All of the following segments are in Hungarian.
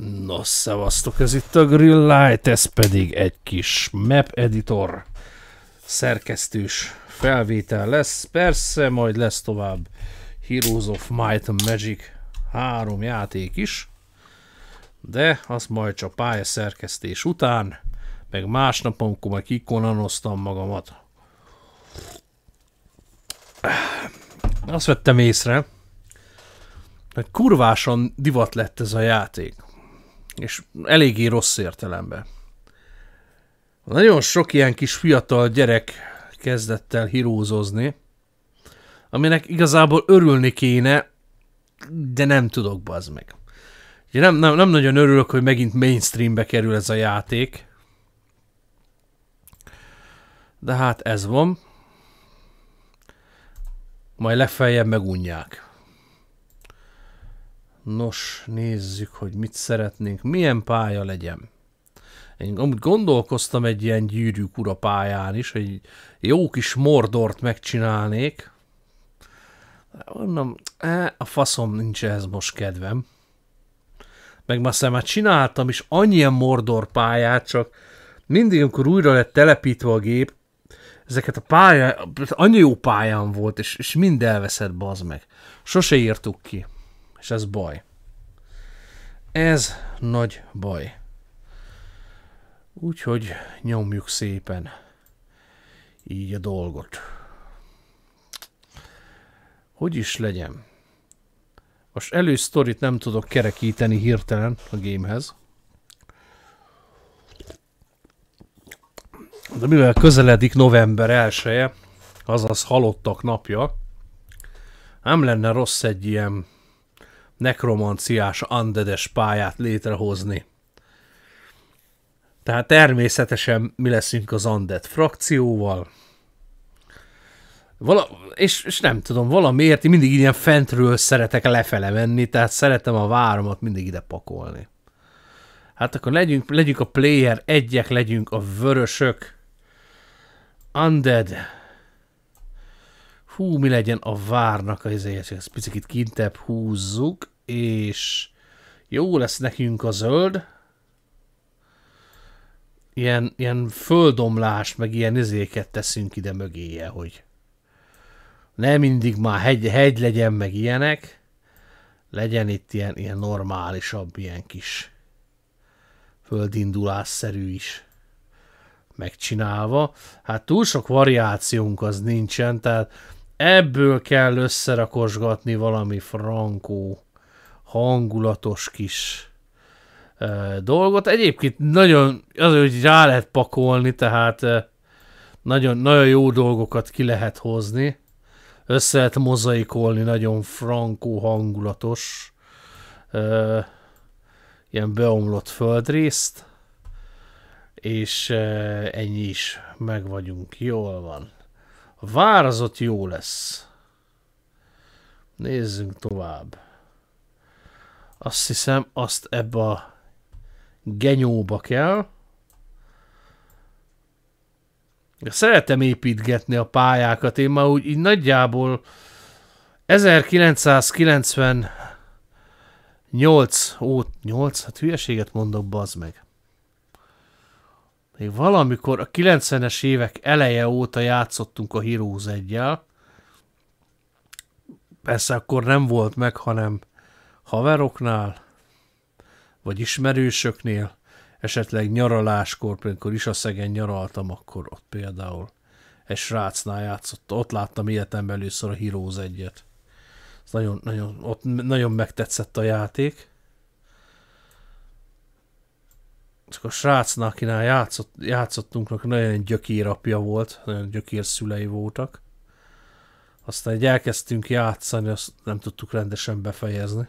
Nos, szevasztok, ez itt a Grill Light, ez pedig egy kis map editor szerkesztős felvétel lesz. Persze, majd lesz tovább Heroes of Might and Magic három játék is, de az majd csak pályaszerkesztés után, meg másnap, amikor meg kikonanoztam magamat. Azt vettem észre, hogy kurvásan divat lett ez a játék. És eléggé rossz értelemben. Nagyon sok ilyen kis fiatal gyerek kezdett el hirózozni, aminek igazából örülni kéne, de nem tudok, bazd meg. nem, nem, nem nagyon örülök, hogy megint mainstreambe kerül ez a játék. De hát ez van. Majd legfeljebb megunják. Nos, nézzük, hogy mit szeretnénk. Milyen pálya legyen. Én amúgy gondolkoztam egy ilyen gyűrűk ura pályán is, hogy jó kis Mordort megcsinálnék. Mondom, a faszom nincs ehhez most kedvem. Meg már már csináltam is annyian Mordor pályát, csak mindig, amikor újra lett telepítve a gép, ezeket a pálya, annyi jó pályán volt, és, és mind elveszett, bazd meg. Sose írtuk ki és ez baj. Ez nagy baj. Úgyhogy nyomjuk szépen így a dolgot. Hogy is legyen? Most elősztorit nem tudok kerekíteni hirtelen a gamehez. De mivel közeledik november elsője, azaz halottak napja, nem lenne rossz egy ilyen nekromanciás andedes pályát létrehozni. Tehát természetesen mi leszünk az undead frakcióval, Vala, és, és nem tudom, valamiért mindig ilyen fentről szeretek lefele menni, tehát szeretem a váromat mindig ide pakolni. Hát akkor legyünk, legyünk a player egyek, legyünk a vörösök. Undead. Hú, mi legyen a várnak a éjjel, ezt picit kintebb húzzuk és jó lesz nekünk a zöld, ilyen, ilyen földomlást, meg ilyen izéket teszünk ide mögéje, hogy nem mindig már hegy, hegy legyen, meg ilyenek, legyen itt ilyen, ilyen normálisabb, ilyen kis földindulásszerű is megcsinálva. Hát túl sok variációnk az nincsen, tehát ebből kell összerakosgatni valami frankó hangulatos kis ö, dolgot. Egyébként nagyon, az, hogy rá lehet pakolni, tehát ö, nagyon, nagyon jó dolgokat ki lehet hozni. Össze lehet mozaikolni, nagyon frankó, hangulatos ö, ilyen beomlott földrészt, és ennyi is, meg vagyunk, jól van. A várazott jó lesz. Nézzünk tovább. Azt hiszem, azt ebbe a genyóba kell. Szeretem építgetni a pályákat, én már úgy így nagyjából 1998 óta, 8, hát hülyeséget mondok, bazd meg. Még valamikor a 90-es évek eleje óta játszottunk a Heroes 1 -jel. Persze akkor nem volt meg, hanem haveroknál, vagy ismerősöknél, esetleg nyaraláskor, amikor is a szegen nyaraltam, akkor ott például egy srácnál játszott, ott láttam életem először a Heroes egyet. Ez nagyon, nagyon, ott nagyon megtetszett a játék. Csak a srácnál, akinál játszott, játszottunk, nagyon gyökér apja volt, nagyon gyökér szülei voltak. Aztán egy elkezdtünk játszani, azt nem tudtuk rendesen befejezni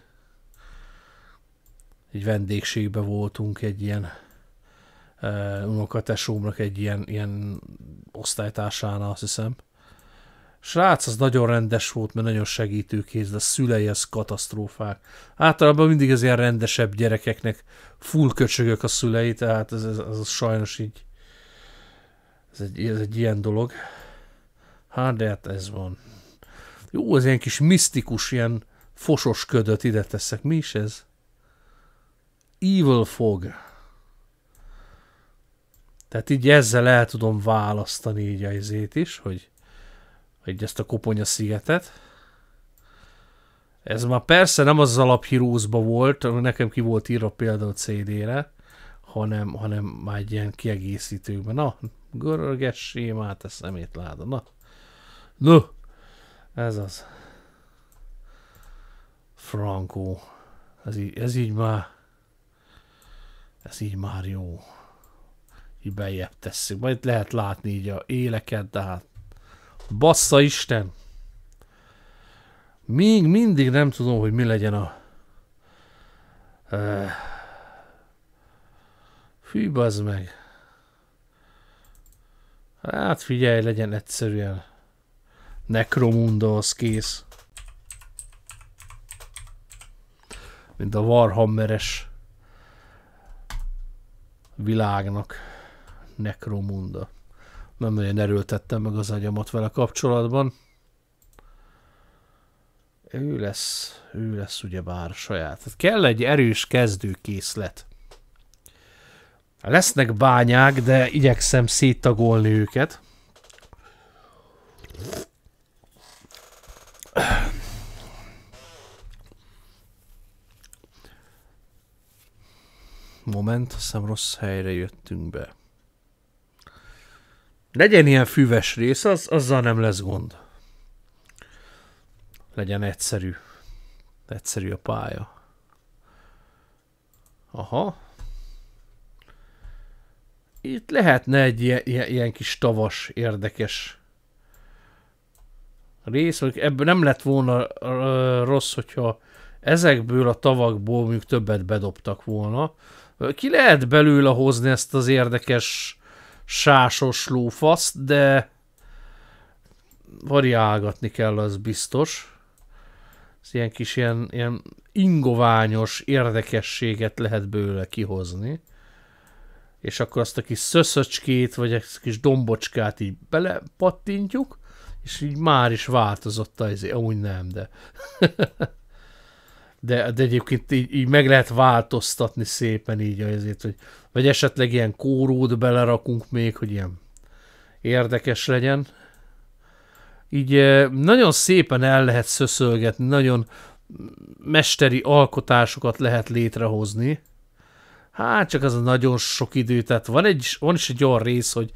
egy vendégségbe voltunk egy ilyen uh, unokatesómnak egy ilyen, ilyen osztálytársánál, azt hiszem. Srác az nagyon rendes volt, mert nagyon segítőkéz, de a szülei az katasztrófák. Általában mindig az ilyen rendesebb gyerekeknek full köcsögök a szülei, tehát ez, ez, ez, ez sajnos így ez egy, ez egy ilyen dolog. Hát, de hát ez van. Jó, az ilyen kis misztikus, ilyen fosos ködöt ide teszek. Mi is ez? Evil Fog. Tehát így ezzel el tudom választani így ezét is, hogy, hogy ezt a koponya szigetet. Ez már persze nem az alaphírózba volt, nekem ki volt írva például CD-re, hanem, hanem már egy ilyen kiegészítőben. Na, görögess sémát, ezt szemét láda. Na. No. Ez az. Franco. Ez így, ez így már ez így már jó. Így bejebb tesszük. Majd lehet látni így a éleket, de hát... Bassza Isten! Még mindig nem tudom, hogy mi legyen a... fű, bazd meg. Hát figyelj, legyen egyszerűen. Necromunda az kész. Mint a Warhammeres világnak nekromunda. Nem nagyon erőltettem meg az agyamat vele kapcsolatban. Ő lesz, ő lesz ugyebár saját. Tehát kell egy erős kezdőkészlet. Lesznek bányák, de igyekszem széttagolni őket. moment, azt hiszem rossz helyre jöttünk be. Legyen ilyen füves rész, az, azzal nem lesz gond. Legyen egyszerű. Egyszerű a pálya. Aha. Itt lehetne egy ilyen, ilyen, ilyen kis tavas, érdekes rész, hogy ebből nem lett volna rossz, hogyha ezekből a tavakból mondjuk többet bedobtak volna, ki lehet belőle hozni ezt az érdekes sásos lófaszt, de variálgatni kell, az biztos. Ez ilyen kis ilyen, ilyen ingoványos érdekességet lehet belőle kihozni. És akkor azt a kis szöszöcskét, vagy egy kis dombocskát így belepattintjuk, és így már is változott az, izé. úgy nem, de de, de egyébként így, így meg lehet változtatni szépen így azért, hogy vagy esetleg ilyen kórót belerakunk még, hogy ilyen érdekes legyen. Így nagyon szépen el lehet szöszölgetni, nagyon mesteri alkotásokat lehet létrehozni. Hát csak az a nagyon sok idő, tehát van, egy, van is egy olyan rész, hogy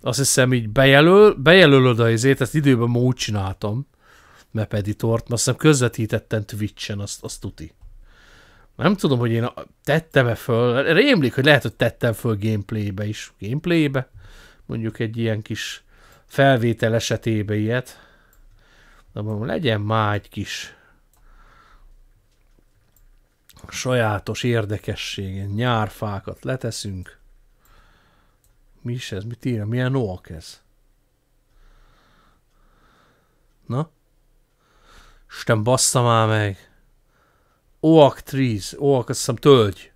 azt hiszem így bejelöl, bejelölöd a izét, ezt időben úgy csináltam, map editort, azt hiszem közvetítettem Twitch-en, azt, azt tuti. Nem tudom, hogy én tettem-e föl, rémlik, hogy lehet, hogy tettem föl gameplaybe is. Gameplaybe? Mondjuk egy ilyen kis felvétel esetébe ilyet. De mondom, legyen már egy kis sajátos érdekesség, nyárfákat leteszünk. Mi is ez? Mit írja? Milyen noak ez? Na? Isten bassza már meg. Oak trees, oak, azt hiszem tölgy.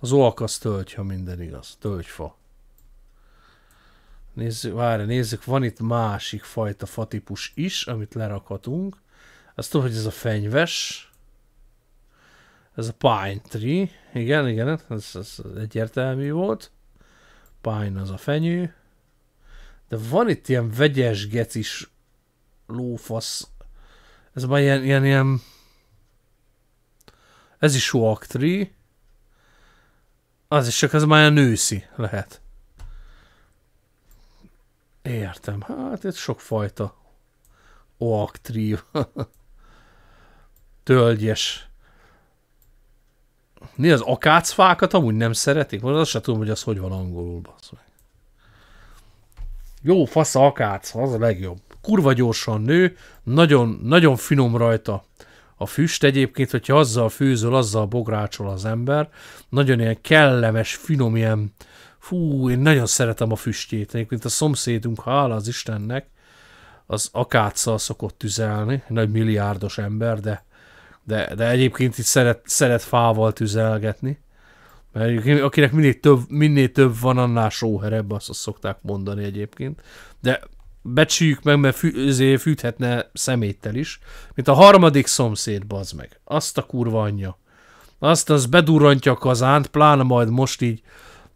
Az oak az tölgy, ha minden igaz. Tölgyfa. Nézzük, várj, nézzük, van itt másik fajta fatípus is, amit lerakhatunk. Azt tudom, hogy ez a fenyves. Ez a pine tree. Igen, igen, ez, ez egyértelmű volt. Pine az a fenyő. De van itt ilyen vegyes gecis lófasz ez már ilyen, ilyen, ilyen... Ez is Walk 3. Az is csak ez már ilyen nőszi lehet. Értem. Hát ez sokfajta Walk 3. Tölgyes. Mi az akácfákat amúgy nem szeretik? Most azt sem tudom, hogy az hogy van angolul, basz Jó fasz akác, az a legjobb kurva gyorsan nő, nagyon, nagyon finom rajta a füst egyébként, hogyha azzal főzöl, azzal bográcsol az ember, nagyon ilyen kellemes, finom ilyen, fú, én nagyon szeretem a füstjét, egyébként a szomszédunk, hála az Istennek, az akáccal szokott tüzelni, nagy milliárdos ember, de, de, de egyébként itt szeret, szeret fával tüzelgetni, mert akinek minél több, minél több van, annál sóherebb, azt, azt szokták mondani egyébként. De becsüljük meg, mert fű, fűthetne szeméttel is, mint a harmadik szomszéd, bazd meg. Azt a kurva anyja. Azt az bedurrantja a kazánt, pláne majd most így,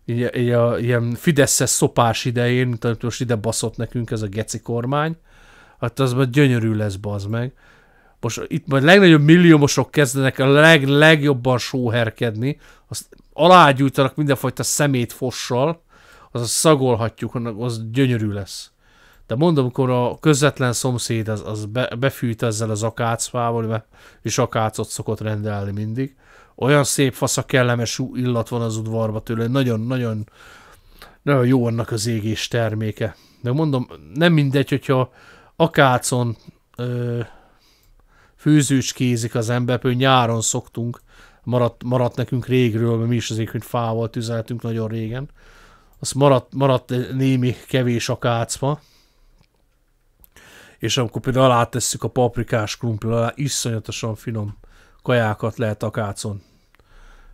így, így a, ilyen Fideszes szopás idején, mint amit most ide baszott nekünk ez a geci kormány, hát az majd gyönyörű lesz, bazd meg. Most itt majd legnagyobb milliómosok kezdenek a leg, legjobban sóherkedni, azt alágyújtanak mindenfajta szemét fossal, az szagolhatjuk, annak az gyönyörű lesz. De mondom, amikor a közvetlen szomszéd az, az be, befűt ezzel az akácfával, is akácot szokott rendelni mindig. Olyan szép fasz a kellemes illat van az udvarba tőle, nagyon-nagyon nagyon jó annak az égés terméke. De mondom, nem mindegy, hogyha akácon ö, főzőcskézik az ember, például nyáron szoktunk, maradt, maradt nekünk régről, mert mi is azért, hogy fával tüzeltünk nagyon régen, az maradt, maradt némi kevés akácfa, és amikor például tesszük a paprikás krumpli alá, iszonyatosan finom kajákat lehet akácon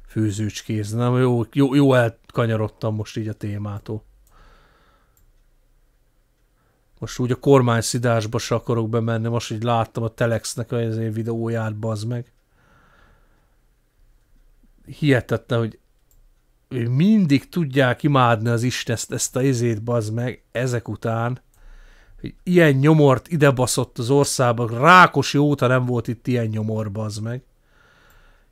főzőcskézni. Nem, jó, jó, jó elkanyarodtam most így a témától. Most úgy a kormány szidásba se akarok bemenni, most így láttam a Telexnek a videóját, bazd meg. Hihetetlen, hogy mindig tudják imádni az Isten ezt, ezt a izét, bazd meg, ezek után hogy ilyen nyomort ide baszott az országba, Rákosi óta nem volt itt ilyen nyomor, bazd meg.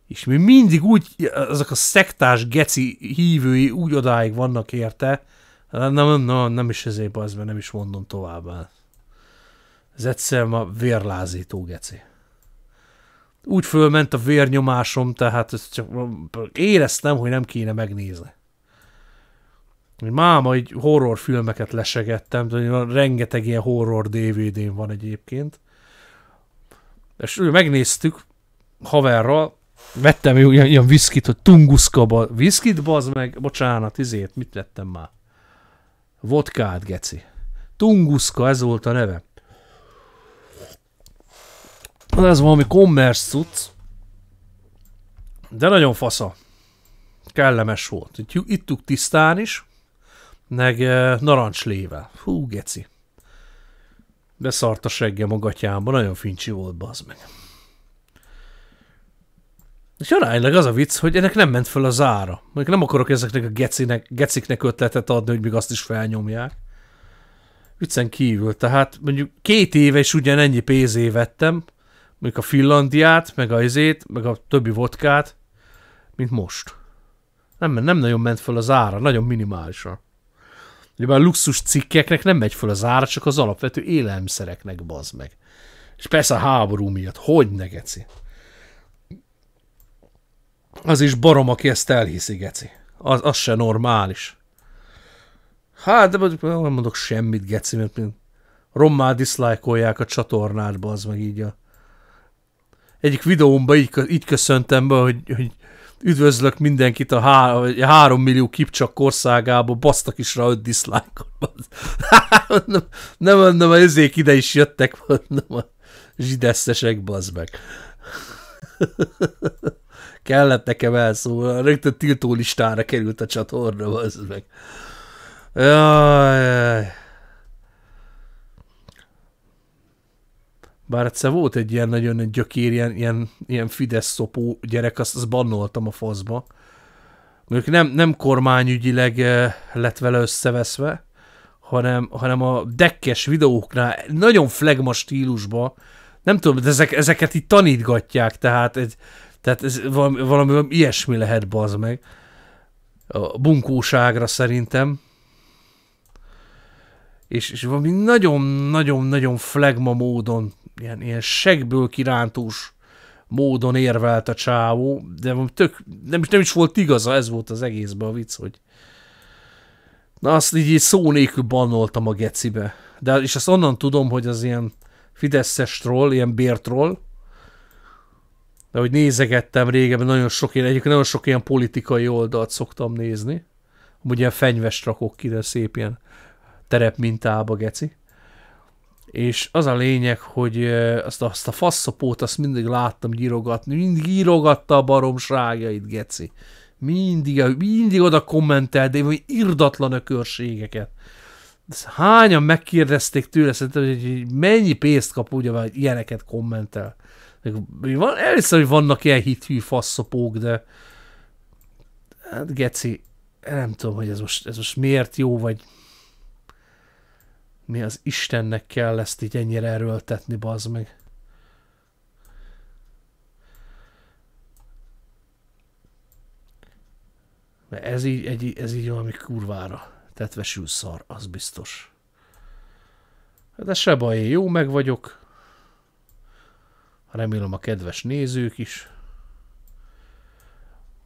És mi mindig úgy, azok a szektás geci hívői úgy odáig vannak érte, nem, nem, nem, nem is ezért az, mert nem is mondom tovább. Ez egyszerűen a vérlázító geci. Úgy fölment a vérnyomásom, tehát csak éreztem, hogy nem kéne megnézni. Máma egy horrorfilmeket lesegettem, rengeteg ilyen horror DVD-n van egyébként. És megnéztük haverral, vettem ilyen, ilyen viszkit, hogy Tunguska-ba viszkit bazd meg, bocsánat, izért, mit vettem már? Vodkát, geci. Tunguszka, ez volt a neve. Ez valami commerce cucc. De nagyon fasza. Kellemes volt. Itt, ittuk tisztán is meg uh, eh, narancslével. Hú, geci. Beszart a seggem a gatyámba, nagyon fincsi volt, bazd meg. És aránylag az a vicc, hogy ennek nem ment föl az ára. Még nem akarok ezeknek a gecinek, geciknek ötletet adni, hogy még azt is felnyomják. Viccen kívül, tehát mondjuk két éve is ugyanennyi pénzé vettem, mondjuk a Finlandiát, meg a izét, meg a többi vodkát, mint most. Nem, nem nagyon ment föl az ára, nagyon minimálisan. Ugye a luxus cikkeknek nem megy föl az ára, csak az alapvető élelmiszereknek bazd meg. És persze a háború miatt. Hogy ne geci? Az is barom, aki ezt elhiszi, geci. Az, az se normális. Hát, de nem mondok semmit, geci, mert rommá diszlájkolják a csatornát, az meg így a... Egyik videómban így, így köszöntem be, hogy, hogy üdvözlök mindenkit a, há- három millió kipcsak országába, basztak is rá öt diszlájkot. nem, nem mondom, a ezék ide is jöttek, mondom, a zsideszesek, bazd meg. Kellett nekem elszólni, rögtön tiltó listára került a csatorna, bazd meg. Jaj, jaj. Bár egyszer volt egy ilyen nagyon gyökér, ilyen, ilyen, ilyen Fidesz szopó gyerek, azt, azt bannoltam a faszba. Mondjuk nem, nem kormányügyileg eh, lett vele összeveszve, hanem, hanem a dekkes videóknál nagyon flegma stílusba, nem tudom, de ezek, ezeket itt tanítgatják, tehát, egy, tehát ez valami, valami, valami ilyesmi lehet, bazd meg. A bunkóságra szerintem. És, és valami nagyon-nagyon-nagyon flegma módon ilyen, ilyen segből kirántós módon érvelt a csávó, de tök, nem, nem is volt igaza, ez volt az egészben a vicc, hogy na azt így, így szó nélkül bannoltam a gecibe. De, hát- és azt onnan tudom, hogy az ilyen fideszes troll, ilyen bértroll, de hogy nézegettem régebben, nagyon sok, ilyen, egyik nagyon sok ilyen politikai oldalt szoktam nézni. Amúgy ilyen fenyves rakok ki, de szép ilyen terep mintába, geci és az a lényeg, hogy azt, azt a faszopót azt mindig láttam gyirogatni, mindig írogatta a baromságait, geci. Mindig, mindig oda kommentelt, de hogy irdatlan ökörségeket. hányan megkérdezték tőle, szerintem, hogy mennyi pénzt kap, ugye, vagy ilyeneket kommentel. Van, elhiszem, hogy vannak ilyen hithű faszopók, de hát geci, nem tudom, hogy ez most, ez most miért jó, vagy mi az Istennek kell ezt így ennyire erőltetni, bazd meg. Mert ez így, egy, ez így valami kurvára tetvesül szar, az biztos. De hát se baj, én jó meg vagyok. Remélem a kedves nézők is.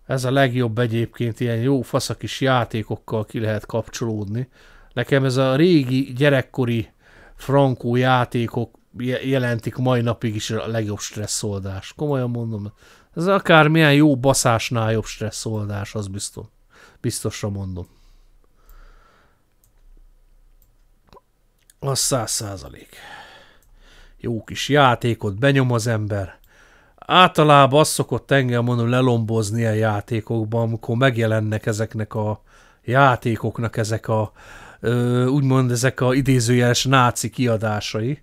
Ez a legjobb egyébként, ilyen jó faszakis játékokkal ki lehet kapcsolódni. Nekem ez a régi gyerekkori frankó játékok jelentik mai napig is a legjobb stresszoldás. Komolyan mondom, ez akármilyen jó baszásnál jobb stresszoldás, az biztos. Biztosra mondom. Az száz százalék. Jó kis játékot benyom az ember. Általában azt szokott engem mondom lelombozni a játékokban, amikor megjelennek ezeknek a játékoknak ezek a úgymond ezek a idézőjeles náci kiadásai,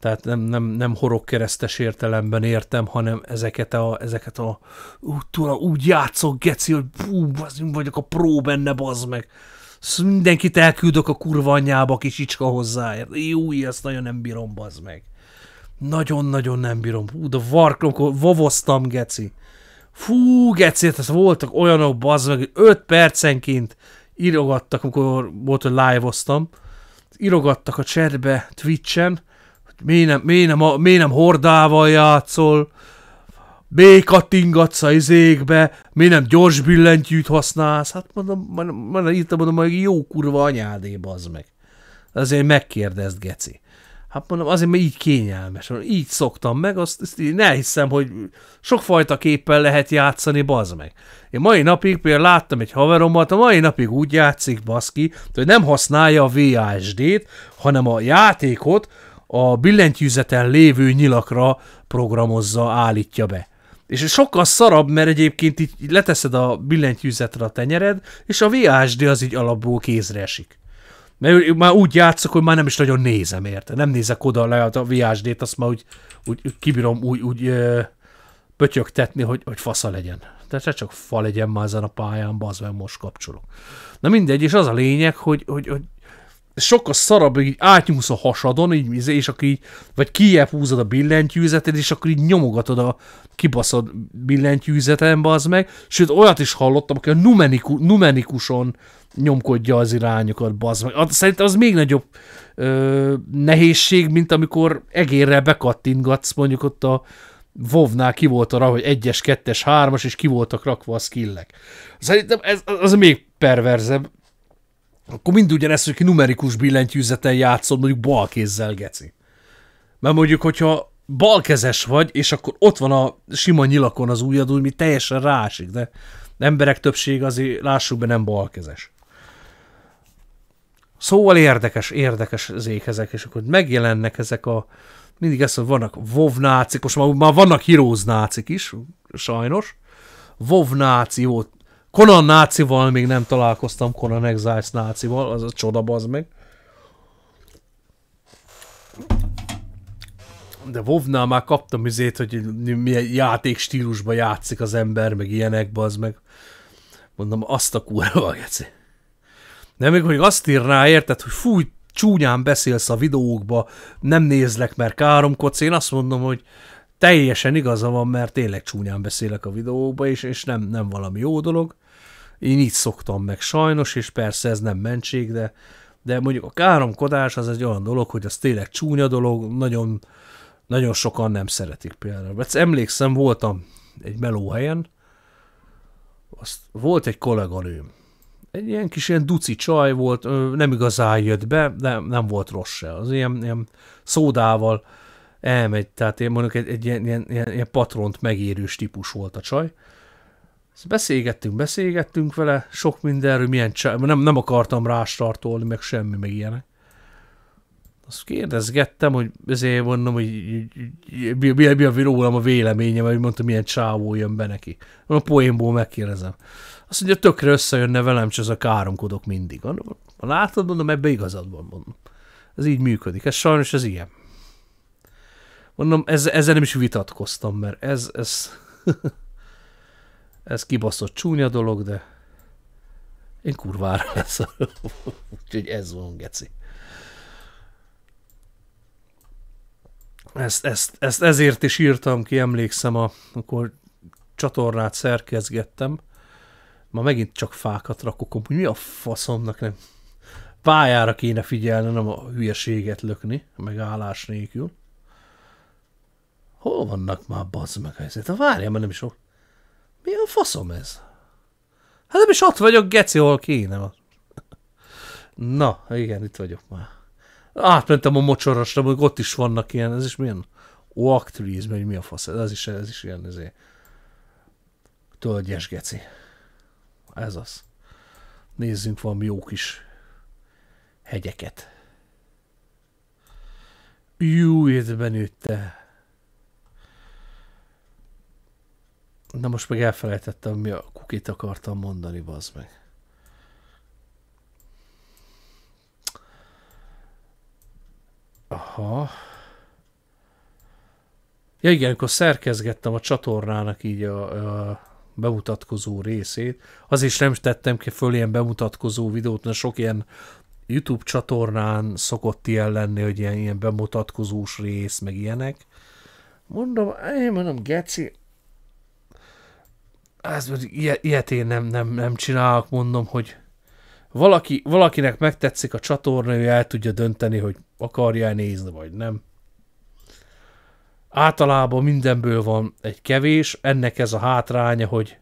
tehát nem, nem, nem horog keresztes értelemben értem, hanem ezeket a, ezeket a ú, tula, úgy játszok, geci, hogy bú, bazim vagyok a pró benne, bazd meg. Szóval mindenkit elküldök a kurva anyjába, kis icska hozzáért. Jó, ezt nagyon nem bírom, bazd meg. Nagyon-nagyon nem bírom. Ú, de varklom, vavoztam, geci. Fú, geci, hát ez voltak olyanok, bazd meg, 5 percenként írogattak, amikor volt, hogy live-oztam, írogattak a chatbe Twitch-en, hogy miért nem, miért nem, miért nem hordával játszol, miért kattingatsz a izékbe, miért nem gyors billentyűt használsz, hát mondom, mondom, mondom írtam, mondom, hogy jó kurva anyádé, bazd meg. Azért megkérdezd, geci. Hát mondom, azért, mert így kényelmes, így szoktam meg, azt, azt így ne hiszem, hogy sokfajta képpel lehet játszani, bazd meg. Én mai napig például láttam egy haverommal, a mai napig úgy játszik, baszki, hogy nem használja a VASD-t, hanem a játékot a billentyűzeten lévő nyilakra programozza, állítja be. És sokkal szarabb, mert egyébként így leteszed a billentyűzetre a tenyered, és a VASD az így alapból kézre esik. Mert már úgy játszok, hogy már nem is nagyon nézem, érte. Nem nézek oda le a viásdét, azt már úgy, úgy kibírom úgy, úgy ö, pötyögtetni, hogy, hogy fasza legyen. Tehát csak fa legyen már ezen a pályán, bazd meg most kapcsolok. Na mindegy, és az a lényeg, hogy, hogy, hogy sokkal szarabb, hogy így átnyúlsz a hasadon, így, izé, és akkor így, vagy kijebb húzod a billentyűzeted, és akkor így nyomogatod a kibaszod billentyűzeten, az meg, sőt olyat is hallottam, aki a numeniku, numenikuson nyomkodja az irányokat, bazd meg. Szerintem az még nagyobb ö, nehézség, mint amikor egérrel bekattingatsz, mondjuk ott a Vovnál ki volt arra, hogy egyes, kettes, hármas és ki voltak rakva a skillek. Szerintem ez, az még perverzebb akkor mind ugyanezt, hogy numerikus billentyűzeten játszod, mondjuk bal kézzel, geci. Mert mondjuk, hogyha balkezes vagy, és akkor ott van a sima nyilakon az ujjad, úgy, mi teljesen rásik, de emberek többség azért, lássuk be, nem balkezes. Szóval érdekes, érdekes zék ezek, és akkor megjelennek ezek a, mindig ezt, hogy vannak vovnácik, most már, már vannak híróznácik is, sajnos, vovnáci volt Conan nácival még nem találkoztam, Conan Exiles nácival, az a csoda bazd meg. De Vovnál már kaptam izét, hogy milyen játék stílusban játszik az ember, meg ilyenek, bazd meg. Mondom, azt a kurva, geci. De még hogy azt írná, érted, hogy fúj, csúnyán beszélsz a videókba, nem nézlek, mert káromkodsz, én azt mondom, hogy teljesen igaza van, mert tényleg csúnyán beszélek a videókba, és, és nem, nem valami jó dolog. Én így szoktam meg sajnos, és persze ez nem mentség, de, de mondjuk a káromkodás az egy olyan dolog, hogy az tényleg csúnya dolog, nagyon, nagyon sokan nem szeretik például. Mert emlékszem, voltam egy melóhelyen, azt, volt egy kolléganőm, egy ilyen kis ilyen duci csaj volt, nem igazán jött be, de nem volt rossz se. Az ilyen, ilyen szódával elmegy, tehát én mondjuk egy, egy ilyen, ilyen, ilyen, ilyen patront megérős típus volt a csaj. Ezt beszélgettünk, beszélgettünk vele, sok mindenről, milyen csa... nem, nem akartam rástartolni, meg semmi, meg ilyenek. Azt kérdezgettem, hogy ezért mondom, hogy mi, mi, mi a rólam a véleményem, hogy mondtam, milyen csávó jön be neki. A poénból megkérdezem. Azt mondja, tökre összejönne velem, csak az a káromkodok mindig. Ha látod, mondom, ebbe igazad van, mondom. Ez így működik, ez sajnos ez ilyen. Mondom, ez, ezzel nem is vitatkoztam, mert ez, ez, ez kibaszott csúnya dolog, de én kurvára lesz. Úgyhogy ez van, geci. Ezt, ezt, ezt ezért is írtam ki, emlékszem, a, akkor csatornát szerkezgettem. Ma megint csak fákat rakok, hogy mi a faszomnak nem pályára kéne figyelni, nem a hülyeséget lökni, meg állás nélkül. Hol vannak már bazd meg ezért? Várjál, mert nem is ott. Mi a faszom ez? Hát nem is ott vagyok, geci, hol kéne van. Na, igen, itt vagyok már. Átmentem a mocsorosra, hogy ott is vannak ilyen, ez is milyen oaktríz, vagy mi a fasz, ez is, ez is ilyen, ezért. Tölgyes geci. Ez az. Nézzünk valami jó kis hegyeket. itt benőtte. Na most meg elfelejtettem, mi a kukit akartam mondani, bazd meg. Aha. Ja igen, amikor szerkezgettem a csatornának így a, a bemutatkozó részét, az is nem tettem ki föl ilyen bemutatkozó videót, mert sok ilyen YouTube csatornán szokott ilyen lenni, hogy ilyen, ilyen bemutatkozós rész, meg ilyenek. Mondom, én mondom, geci, ez, ilyet, én nem, nem, nem csinálok, mondom, hogy valaki, valakinek megtetszik a csatorna, ő el tudja dönteni, hogy akarja nézni, vagy nem. Általában mindenből van egy kevés, ennek ez a hátránya, hogy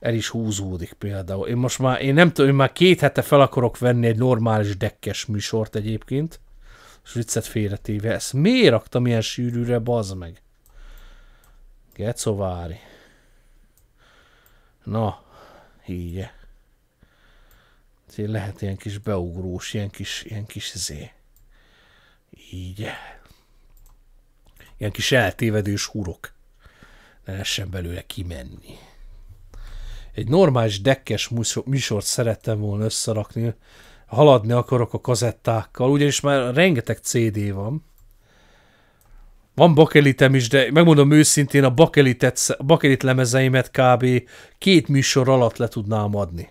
el is húzódik például. Én most már, én nem tudom, én már két hete fel akarok venni egy normális dekkes műsort egyébként, és viccet félretéve. Ezt miért raktam ilyen sűrűre, bazd meg? Gecovári. Na, így -e. Lehet ilyen kis beugrós, ilyen kis, ilyen kis zé. Így Ilyen kis eltévedős hurok. Ne lehessen belőle kimenni. Egy normális dekkes műsort szerettem volna összerakni. Haladni akarok a kazettákkal, ugyanis már rengeteg CD van van bakelitem is, de megmondom őszintén, a bakelitet, bakelit lemezeimet kb. két műsor alatt le tudnám adni.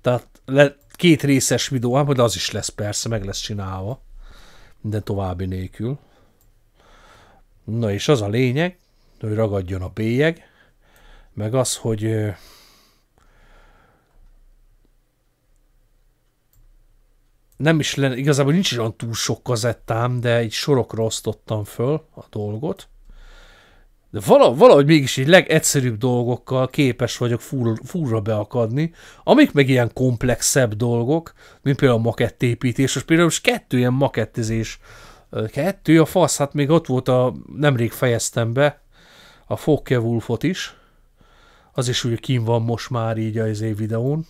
Tehát le, két részes videó, hát de az is lesz persze, meg lesz csinálva. Minden további nélkül. Na és az a lényeg, hogy ragadjon a bélyeg, meg az, hogy nem is lenne, igazából nincs olyan túl sok kazettám, de egy sorokra osztottam föl a dolgot. De valahogy, valahogy mégis így legegyszerűbb dolgokkal képes vagyok furra beakadni, amik meg ilyen komplexebb dolgok, mint például a makettépítés, és például most kettő ilyen makettizés, kettő a fasz, hát még ott volt a, nemrég fejeztem be a Fokke Wolfot is, az is ugye kim van most már így az év videón,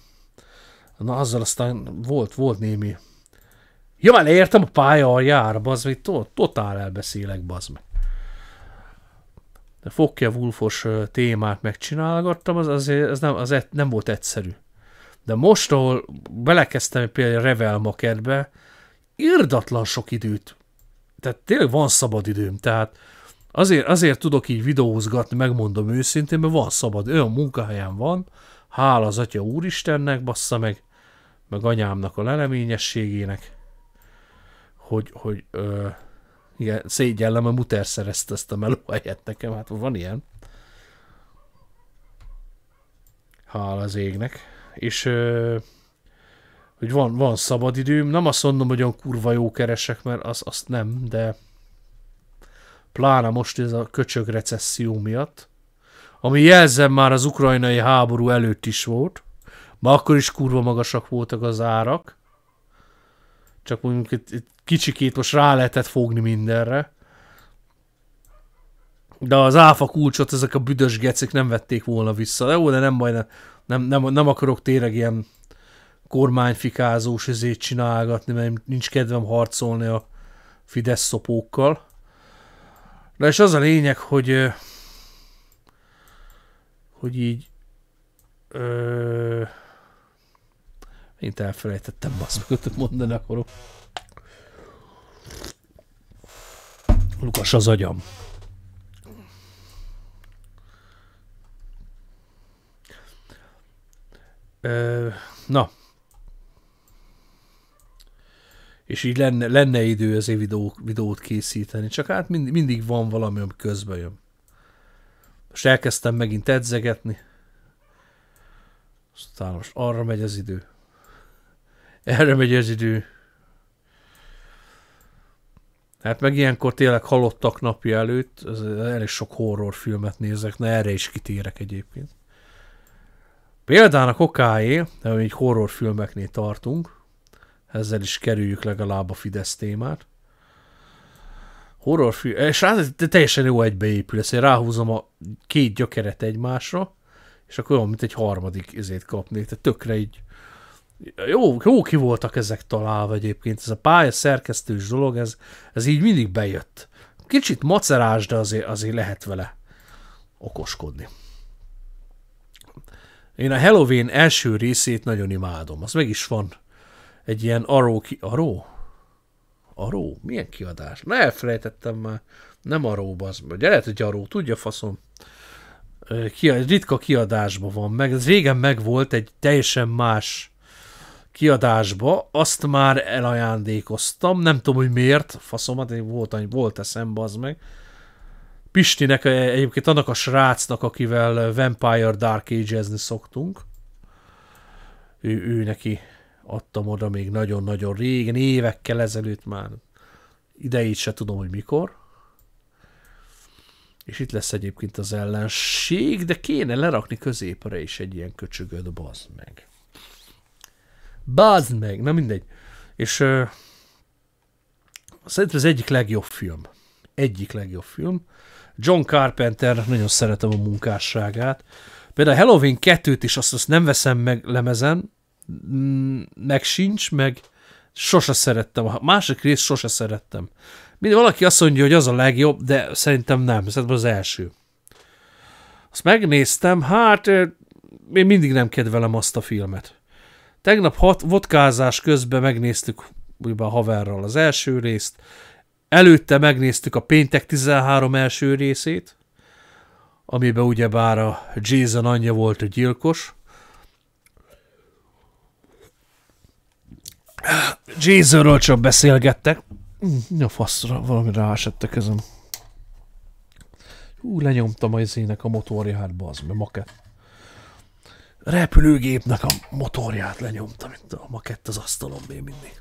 na azzal aztán volt, volt némi Ja, már értem a pálya aljára, bazd meg, totál elbeszélek, bazd meg. De Fokke vulfos témát megcsinálgattam, az, az, az, nem, az et, nem volt egyszerű. De most, ahol belekezdtem például Revel Maketbe, irdatlan sok időt. Tehát tényleg van szabad időm, tehát azért, azért tudok így videózgatni, megmondom őszintén, mert van szabad, olyan munkahelyem van, hála az Atya Úristennek, bassza meg, meg anyámnak a leleményességének hogy, hogy ö, igen, szégyellem, a muter szerezte ezt a meló helyett nekem, hát van ilyen. Hál az égnek. És ö, hogy van, van szabadidőm, nem azt mondom, hogy olyan kurva jó keresek, mert az, azt nem, de plána most ez a köcsög recesszió miatt, ami jelzem már az ukrajnai háború előtt is volt, ma akkor is kurva magasak voltak az árak, csak mondjuk itt, itt kicsikét most rá lehetett fogni mindenre. De az áfa kulcsot ezek a büdös gecik nem vették volna vissza. De jó, de nem baj, nem, nem, nem, nem akarok tényleg ilyen kormányfikázós ezért csinálgatni, mert nincs kedvem harcolni a Fidesz szopókkal. De és az a lényeg, hogy hogy így ö, én elfelejtettem, basz meg, mondani akarok. Lukas az agyam. na. És így lenne, lenne idő ezért videó, videót készíteni, csak hát mind, mindig van valami, ami közben jön. Most elkezdtem megint edzegetni. Aztán most arra megy az idő. Erre megy az idő. Hát meg ilyenkor tényleg halottak napja előtt, elég sok horrorfilmet nézek, na erre is kitérek egyébként. Például a kokáé, így horrorfilmeknél tartunk, ezzel is kerüljük legalább a Fidesz témát. Horrorfilm, és rá, de teljesen jó egybeépül, ezt én ráhúzom a két gyökeret egymásra, és akkor olyan, mint egy harmadik izét kapnék, tehát tökre így jó, jó ki voltak ezek találva egyébként, ez a pálya szerkesztős dolog, ez, ez így mindig bejött. Kicsit macerás, de azért, azért lehet vele okoskodni. Én a Halloween első részét nagyon imádom, az meg is van. Egy ilyen aró ki... Aró? Aró? Milyen kiadás? Na elfelejtettem már. Nem aró, az, meg. lehet, hogy aró, tudja faszom. Ki, ritka kiadásban van meg. Ez régen meg volt egy teljesen más kiadásba, azt már elajándékoztam, nem tudom, hogy miért, faszomat, hát volt, volt eszembe az meg. Pistinek, e, egyébként annak a srácnak, akivel Vampire Dark Age-ezni szoktunk, ő, ő neki adtam oda még nagyon-nagyon régen, évekkel ezelőtt már idejét se tudom, hogy mikor. És itt lesz egyébként az ellenség, de kéne lerakni középre is egy ilyen köcsögöd bazd meg. Bázd meg! Na mindegy. És uh, szerintem az egyik legjobb film. Egyik legjobb film. John Carpenter, nagyon szeretem a munkásságát. Például a Halloween 2-t is azt, azt nem veszem meg lemezen, mm, meg sincs, meg sose szerettem. A másik részt sose szerettem. Mind valaki azt mondja, hogy az a legjobb, de szerintem nem, szerintem az első. Azt megnéztem, hát én mindig nem kedvelem azt a filmet. Tegnap hat, vodkázás közben megnéztük a haverral az első részt, előtte megnéztük a Péntek 13 első részét, amiben ugyebár a Jason anyja volt a gyilkos. Jasonról csak beszélgettek. Na mm, faszra, valami ráesett a kezem. Ú, lenyomtam a izének a motorjárba, az mert makett repülőgépnek a motorját lenyomtam, mint a makett az asztalon még mindig.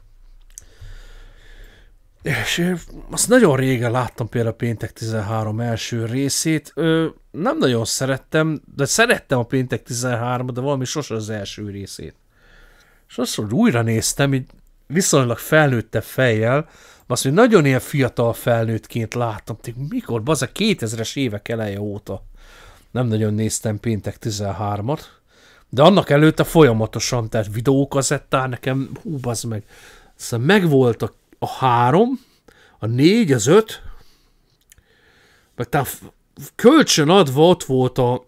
És azt nagyon régen láttam például a Péntek 13 első részét. Ö, nem nagyon szerettem, de szerettem a Péntek 13 de valami sose az első részét. És azt, mondja, újra néztem, így viszonylag felnőtte fejjel, azt, hogy nagyon ilyen fiatal felnőttként láttam, Tég, mikor, baza, 2000-es évek eleje óta nem nagyon néztem Péntek 13-at. De annak előtte folyamatosan, tehát videókazettán nekem, hú, bazd meg. Szóval megvolt a, a három, a négy, az öt, meg tehát kölcsön adva ott volt a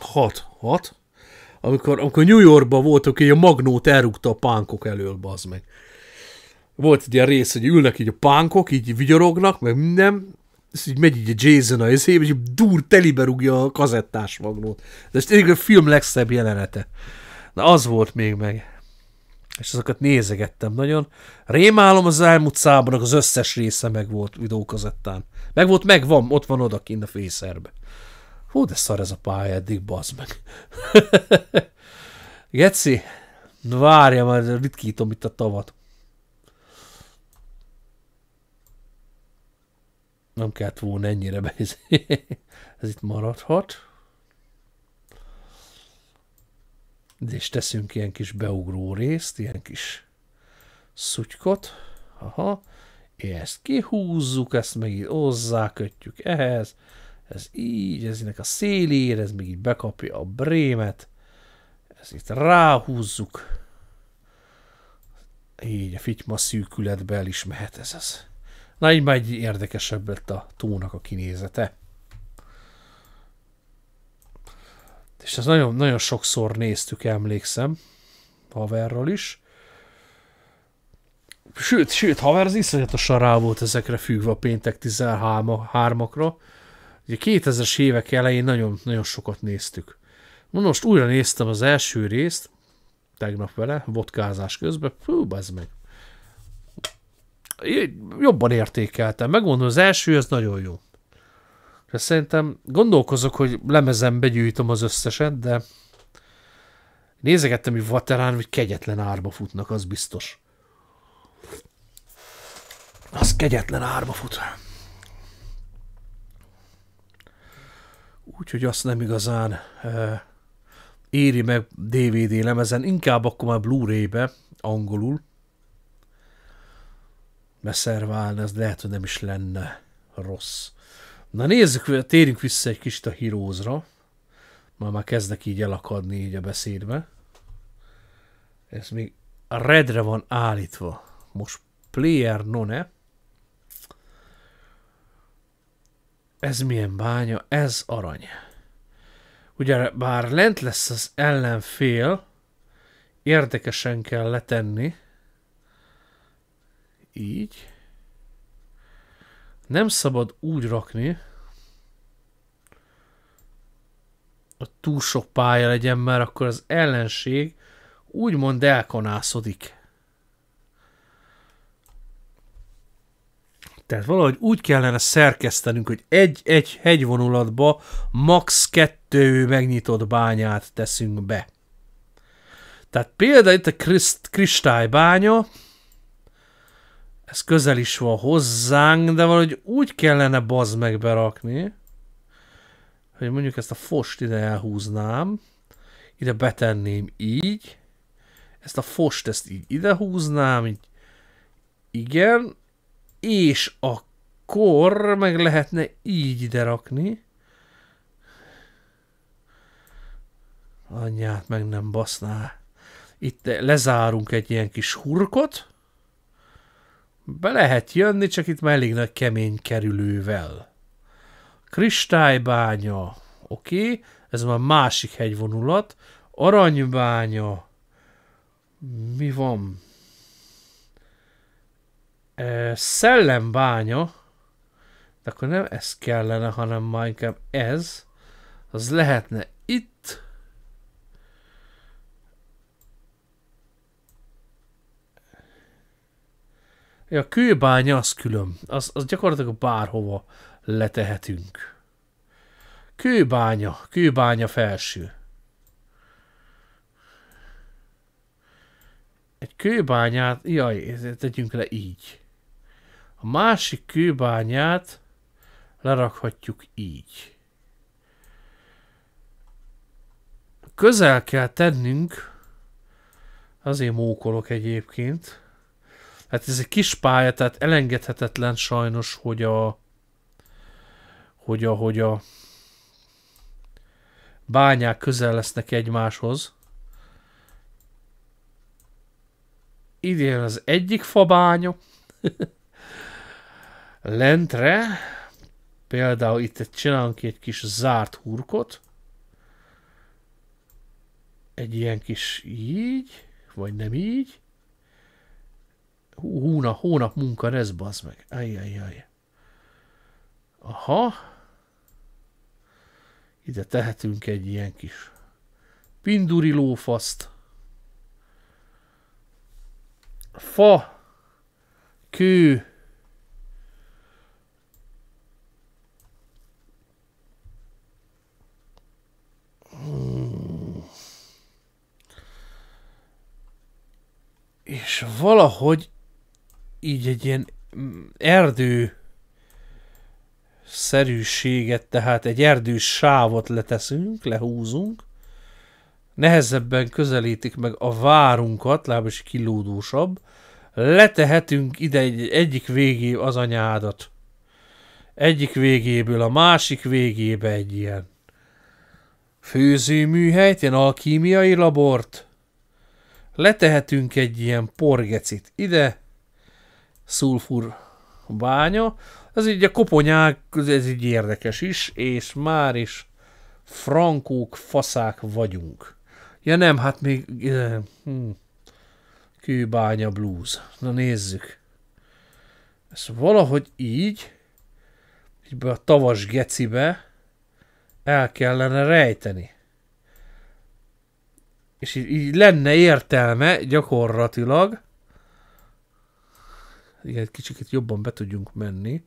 hat, hat, amikor, amikor New Yorkban voltok, így a magnót elrúgta a pánkok elől, bazd meg. Volt egy ilyen rész, hogy ülnek így a pánkok, így vigyorognak, meg minden, ez így megy így a Jason a izébe, és dur telibe rúgja a kazettás magnót. De ez tényleg a film legszebb jelenete. Na az volt még meg. És azokat nézegettem nagyon. Rémálom az elmúlt számban, az összes része meg volt videókazettán. Meg volt, meg van, ott van oda kint a fészerbe. Hú, de szar ez a pálya eddig, bazd meg. Geci, várja már, ritkítom itt a tavat. nem kellett volna ennyire be. Ez itt maradhat. De és teszünk ilyen kis beugró részt, ilyen kis szutykot. Aha. És ezt kihúzzuk, ezt meg így hozzákötjük ehhez. Ez így, ez ennek a szélére, ez még így bekapja a brémet. Ez itt ráhúzzuk. Így a fityma szűkületbe el is mehet ez az. Na így már egy érdekesebb lett a túnak a kinézete. És ezt nagyon, nagyon sokszor néztük, emlékszem, haverral is. Sőt, sőt, haver az iszonyatosan rá volt ezekre függve a péntek 13-akra. Ugye 2000-es évek elején nagyon, nagyon sokat néztük. Most újra néztem az első részt, tegnap vele, vodkázás közben, fú, ez meg jobban értékeltem. Megmondom, az első az nagyon jó. De szerintem gondolkozok, hogy lemezen begyűjtöm az összeset, de nézegettem, hogy Vaterán, hogy kegyetlen árba futnak, az biztos. Az kegyetlen árba fut. Úgyhogy azt nem igazán eh, éri meg DVD lemezen, inkább akkor már Blu-ray-be, angolul beszerválni, az lehet, hogy nem is lenne rossz. Na nézzük, térjünk vissza egy kicsit a hírózra. Már már kezdek így elakadni így a beszédbe. Ez még a redre van állítva. Most player none. Ez milyen bánya? Ez arany. Ugye bár lent lesz az ellenfél, érdekesen kell letenni, így. Nem szabad úgy rakni, hogy túl sok pálya legyen, mert akkor az ellenség úgymond elkanászodik. Tehát valahogy úgy kellene szerkesztenünk, hogy egy-egy hegyvonulatba max. kettő megnyitott bányát teszünk be. Tehát például itt a kristálybánya, ez közel is van hozzánk, de valahogy úgy kellene bazd meg berakni, hogy mondjuk ezt a fost ide elhúznám, ide betenném így, ezt a fost ezt így ide húznám, így igen, és akkor meg lehetne így ide rakni. Anyját meg nem baszná. Itt lezárunk egy ilyen kis hurkot, be lehet jönni, csak itt már elég nagy kemény kerülővel. Kristálybánya, oké, okay. ez már másik hegyvonulat. Aranybánya, mi van? E, szellembánya, de akkor nem ez kellene, hanem már inkább ez, az lehetne itt, A kőbánya az külön. Az, az gyakorlatilag bárhova letehetünk. Kőbánya. Kőbánya felső. Egy kőbányát, jaj, tegyünk le így. A másik kőbányát lerakhatjuk így. Közel kell tennünk, azért mókolok egyébként, Hát ez egy kis pálya, tehát elengedhetetlen sajnos, hogy a hogy a, hogy a bányák közel lesznek egymáshoz. Idén az egyik fabánya. Lentre például itt csinálunk egy kis zárt hurkot. Egy ilyen kis így, vagy nem így hónap, hónap munka lesz, bazd meg. Ajjajjaj. Aha. Ide tehetünk egy ilyen kis pinduri lófaszt. Fa. Kő. és valahogy így egy ilyen mm, erdő szerűséget, tehát egy erdős sávot leteszünk, lehúzunk, nehezebben közelítik meg a várunkat, lábos, kilódósabb, letehetünk ide egy, egyik végé az anyádat. Egyik végéből a másik végébe egy ilyen főzőműhelyt, ilyen alkímiai labort. Letehetünk egy ilyen porgecit ide, szulfur bánya. Ez így a koponyák, ez így érdekes is, és már is frankók, faszák vagyunk. Ja nem, hát még... Eh, hm, kőbánya blues. Na nézzük. Ez valahogy így, így be a tavas gecibe el kellene rejteni. És így, így lenne értelme gyakorlatilag, egy kicsit jobban be tudjunk menni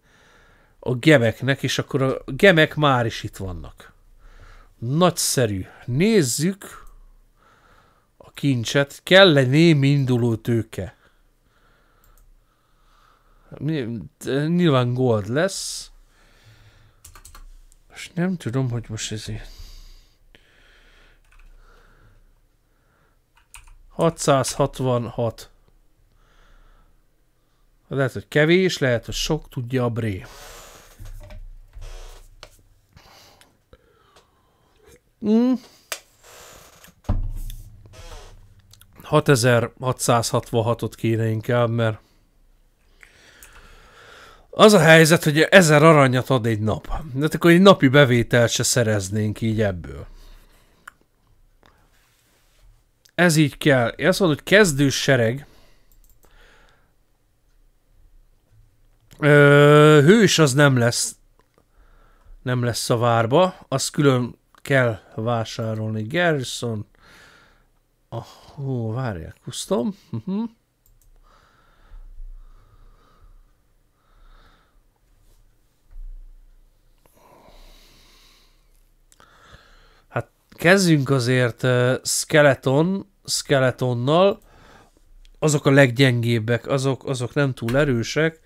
a gemeknek, és akkor a gemek már is itt vannak. Nagyszerű. Nézzük a kincset. Kell-e némi induló tőke? Nyilván gold lesz. És nem tudom, hogy most ez 666. Lehet, hogy kevés, lehet, hogy sok, tudja a Bré. Mm. 6666-ot kéne inkább, mert az a helyzet, hogy ezer aranyat ad egy nap. De akkor egy napi bevételt se szereznénk így ebből. Ez így kell. Én azt mondom, hogy kezdő sereg, Ö, hős az nem lesz, nem lesz a várba, azt külön kell vásárolni. Garrison, oh, hó, várjál, kusztom. Uh-huh. Mhm. Hát kezdjünk azért uh, Skeleton, Skeletonnal. Azok a leggyengébbek, azok, azok nem túl erősek.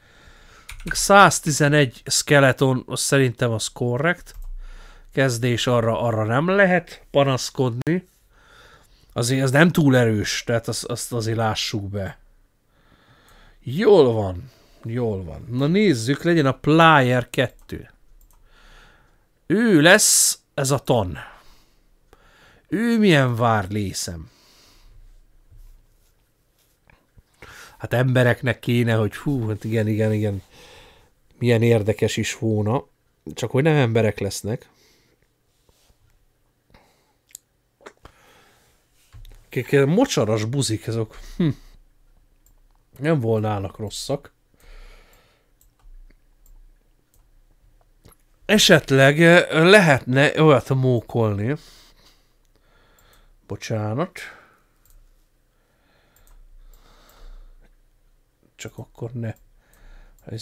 111 skeleton, az szerintem az korrekt. Kezdés arra, arra nem lehet panaszkodni. Azért az nem túl erős, tehát azt, azt azért lássuk be. Jól van, jól van. Na nézzük, legyen a Plyer 2. Ő lesz ez a ton. Ő milyen lészem. Hát embereknek kéne, hogy hú, hát igen, igen, igen milyen érdekes is volna, csak hogy nem emberek lesznek. Kik mocsaras buzik ezok Hm. Nem volnának rosszak. Esetleg eh, lehetne olyat mókolni. Bocsánat. Csak akkor ne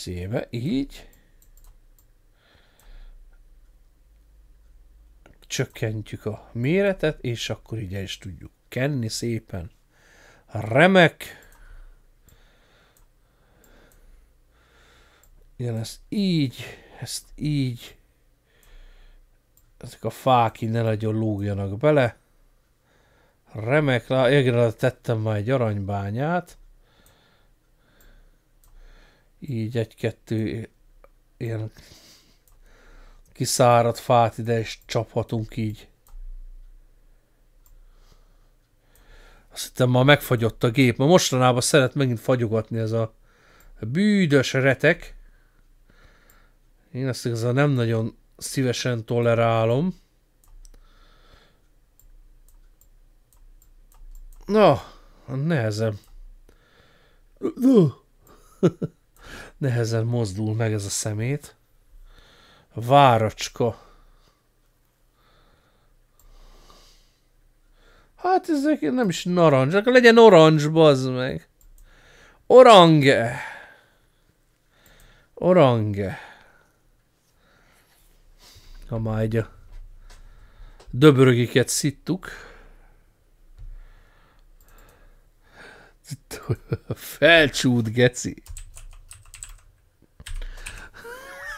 éve így. Csökkentjük a méretet, és akkor így el is tudjuk kenni szépen. Remek! Igen, ezt így, ezt így. Ezek a fák így ne nagyon lógjanak bele. Remek, igen, tettem már egy aranybányát így egy-kettő ilyen kiszáradt fát ide, és csaphatunk így. Azt hittem már megfagyott a gép, ma mostanában szeret megint fagyogatni ez a bűdös retek. Én ezt igazán nem nagyon szívesen tolerálom. Na, nehezem nehezen mozdul meg ez a szemét. Váracska. Hát ezek nem is narancs, akkor legyen orancs, bazd meg. Orange. Orange. Ha már egy a döbörögiket szittuk. Felcsút, geci.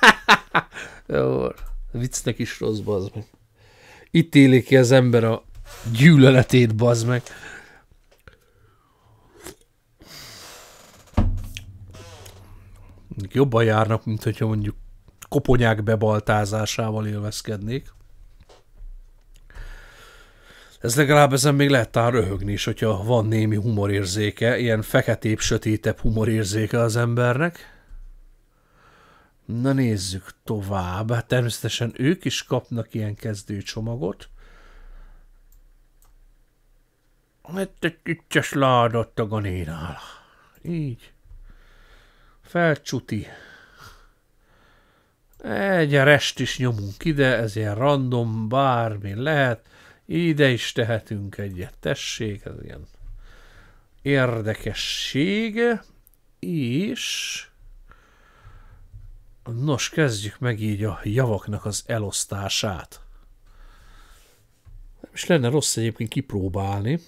Jó, viccnek is rossz, bazd meg. Itt éli ki az ember a gyűlöletét, bazd meg. Jobban járnak, mint hogyha mondjuk koponyák bebaltázásával élvezkednék. Ez legalább ezen még lehet tár röhögni is, hogyha van némi humorérzéke, ilyen feketébb, sötétebb humorérzéke az embernek. Na nézzük tovább. Természetesen ők is kapnak ilyen kezdőcsomagot. Mert egy ügyes ládott a ganénál. Így. Felcsuti. Egy rest is nyomunk ide, ez ilyen random, bármi lehet. Ide is tehetünk egyet, tessék, ez ilyen érdekesség. És Nos, kezdjük meg így a javaknak az elosztását. És lenne rossz egyébként kipróbálni.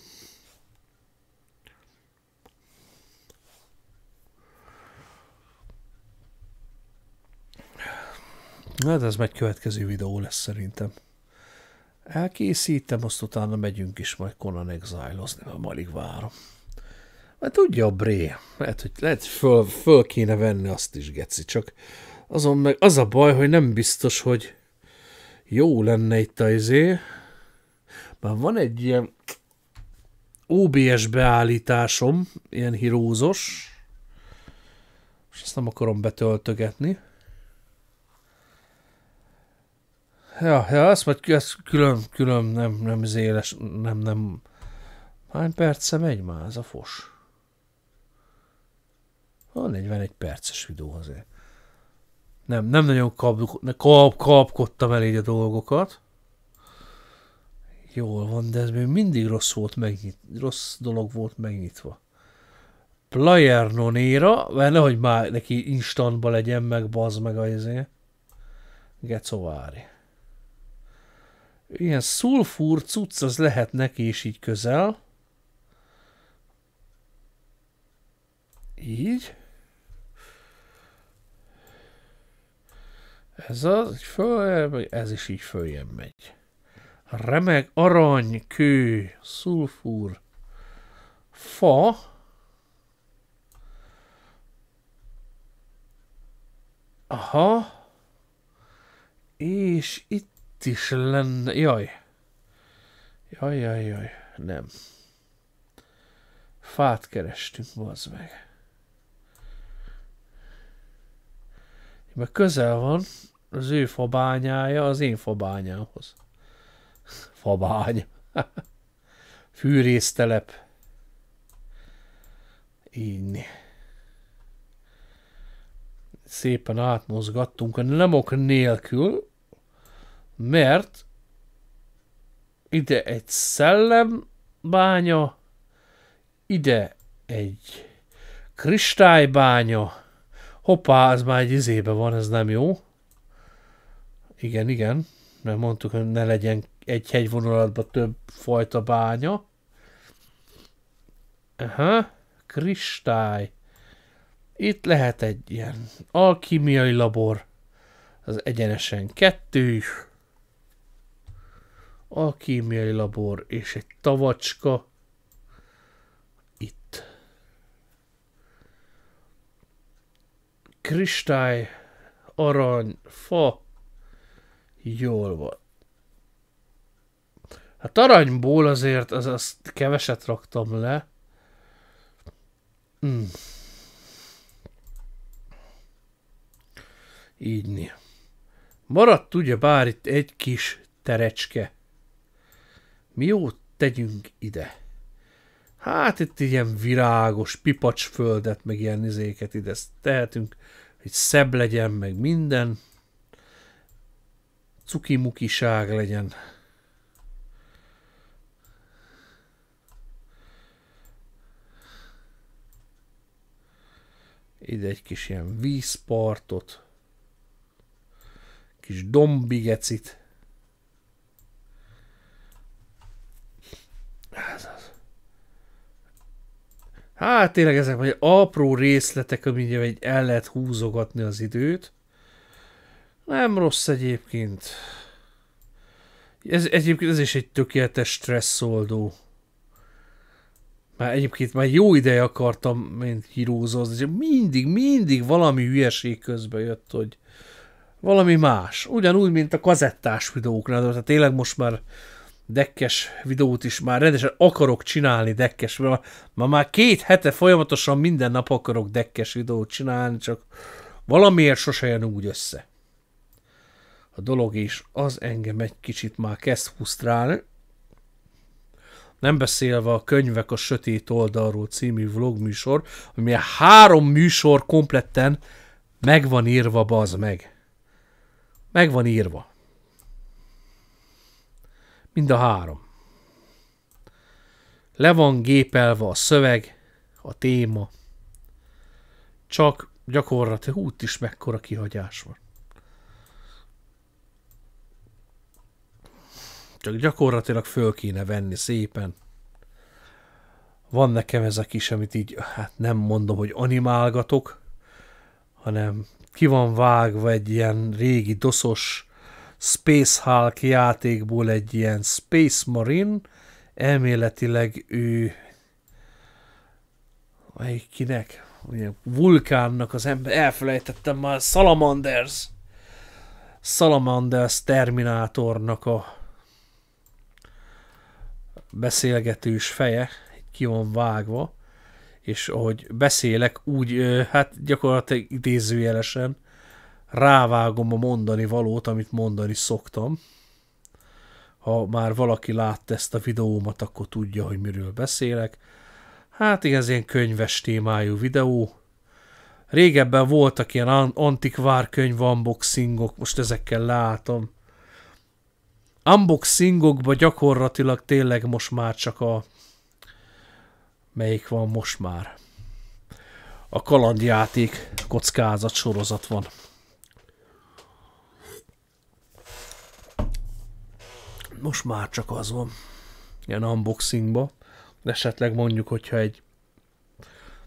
Hát ez meg következő videó lesz szerintem. Elkészítem, azt utána megyünk is majd Conan Exile-ozni, mert alig várom. Mert tudja a Bré, lehet, hogy, lehet, föl, föl kéne venni azt is, geci, csak azon meg az a baj, hogy nem biztos, hogy jó lenne itt a izé. Már van egy ilyen OBS beállításom, ilyen hírózos, és ezt nem akarom betöltögetni. Ja, ja, ezt majd ez külön, külön nem, nem zéles, izé nem, nem. Hány perce megy már ez a fos? Van 41 perces videó azért nem, nem nagyon kap, kap, kapkodtam el így a dolgokat. Jól van, de ez még mindig rossz, volt megnyit, rossz dolog volt megnyitva. Player nonéra, mert nehogy már neki instantba legyen meg, bazd meg a izé. Gecovári. Ilyen szulfúr cucc az lehet neki is így közel. Így. Ez az, így föl, ez is így följebb megy. Remeg, arany, kő, szulfúr, fa, Aha. És itt is lenne... Jaj. Jaj, jaj, jaj. Nem. Fát kerestünk, az meg. Mert közel van, az ő fabányája az én fabányához. Fabány. Fűrésztelep. Így. Szépen átmozgattunk a lemok nélkül, mert ide egy szellembánya, ide egy kristálybánya, hoppá, ez már egy izébe van, ez nem jó. Igen, igen, mert mondtuk, hogy ne legyen egy hegyvonalatban több fajta bánya. Aha, kristály. Itt lehet egy ilyen alkimiai labor. Az egyenesen kettő. Alkimiai labor és egy tavacska. Itt. Kristály, arany, fa, Jól van. Hát aranyból azért az, az keveset raktam le. Mm. Így né. Maradt ugye bár itt egy kis terecske. Mi jót tegyünk ide? Hát itt ilyen virágos pipacsföldet, meg ilyen izéket ide tehetünk, hogy szebb legyen, meg minden cukimukiság legyen. Ide egy kis ilyen vízpartot, kis dombigecit. Ez az. Hát tényleg ezek vagy apró részletek, amíg el lehet húzogatni az időt. Nem rossz egyébként. Ez, egyébként ez is egy tökéletes stresszoldó. Már egyébként már jó ideje akartam mint hírózózni, és mindig, mindig valami hülyeség közbe jött, hogy valami más. Ugyanúgy, mint a kazettás videóknál, tehát tényleg most már dekkes videót is már rendesen akarok csinálni dekkes, mert már, már két hete folyamatosan minden nap akarok dekkes videót csinálni, csak valamiért sose jön úgy össze a dolog, és az engem egy kicsit már kezd frusztrálni. Nem beszélve a könyvek a sötét oldalról című vlogműsor, ami a három műsor kompletten meg van írva, bazd meg. Meg van írva. Mind a három. Le van gépelve a szöveg, a téma. Csak gyakorlatilag út is mekkora kihagyás van. Csak gyakorlatilag föl kéne venni szépen. Van nekem ez a kis, amit így, hát nem mondom, hogy animálgatok, hanem ki van vágva egy ilyen régi doszos Space Hulk játékból egy ilyen Space Marine, elméletileg ő melyik kinek? Ilyen vulkánnak az ember, elfelejtettem már, Salamanders. Salamanders Terminátornak a beszélgetős feje, ki van vágva, és ahogy beszélek, úgy, hát gyakorlatilag idézőjelesen rávágom a mondani valót, amit mondani szoktam. Ha már valaki látta ezt a videómat, akkor tudja, hogy miről beszélek. Hát igen, ez ilyen könyves témájú videó. Régebben voltak ilyen antikvár könyv unboxingok, most ezekkel látom unboxingokba gyakorlatilag tényleg most már csak a melyik van most már? A kalandjáték kockázat sorozat van. Most már csak az van. Ilyen unboxingba. De esetleg mondjuk, hogyha egy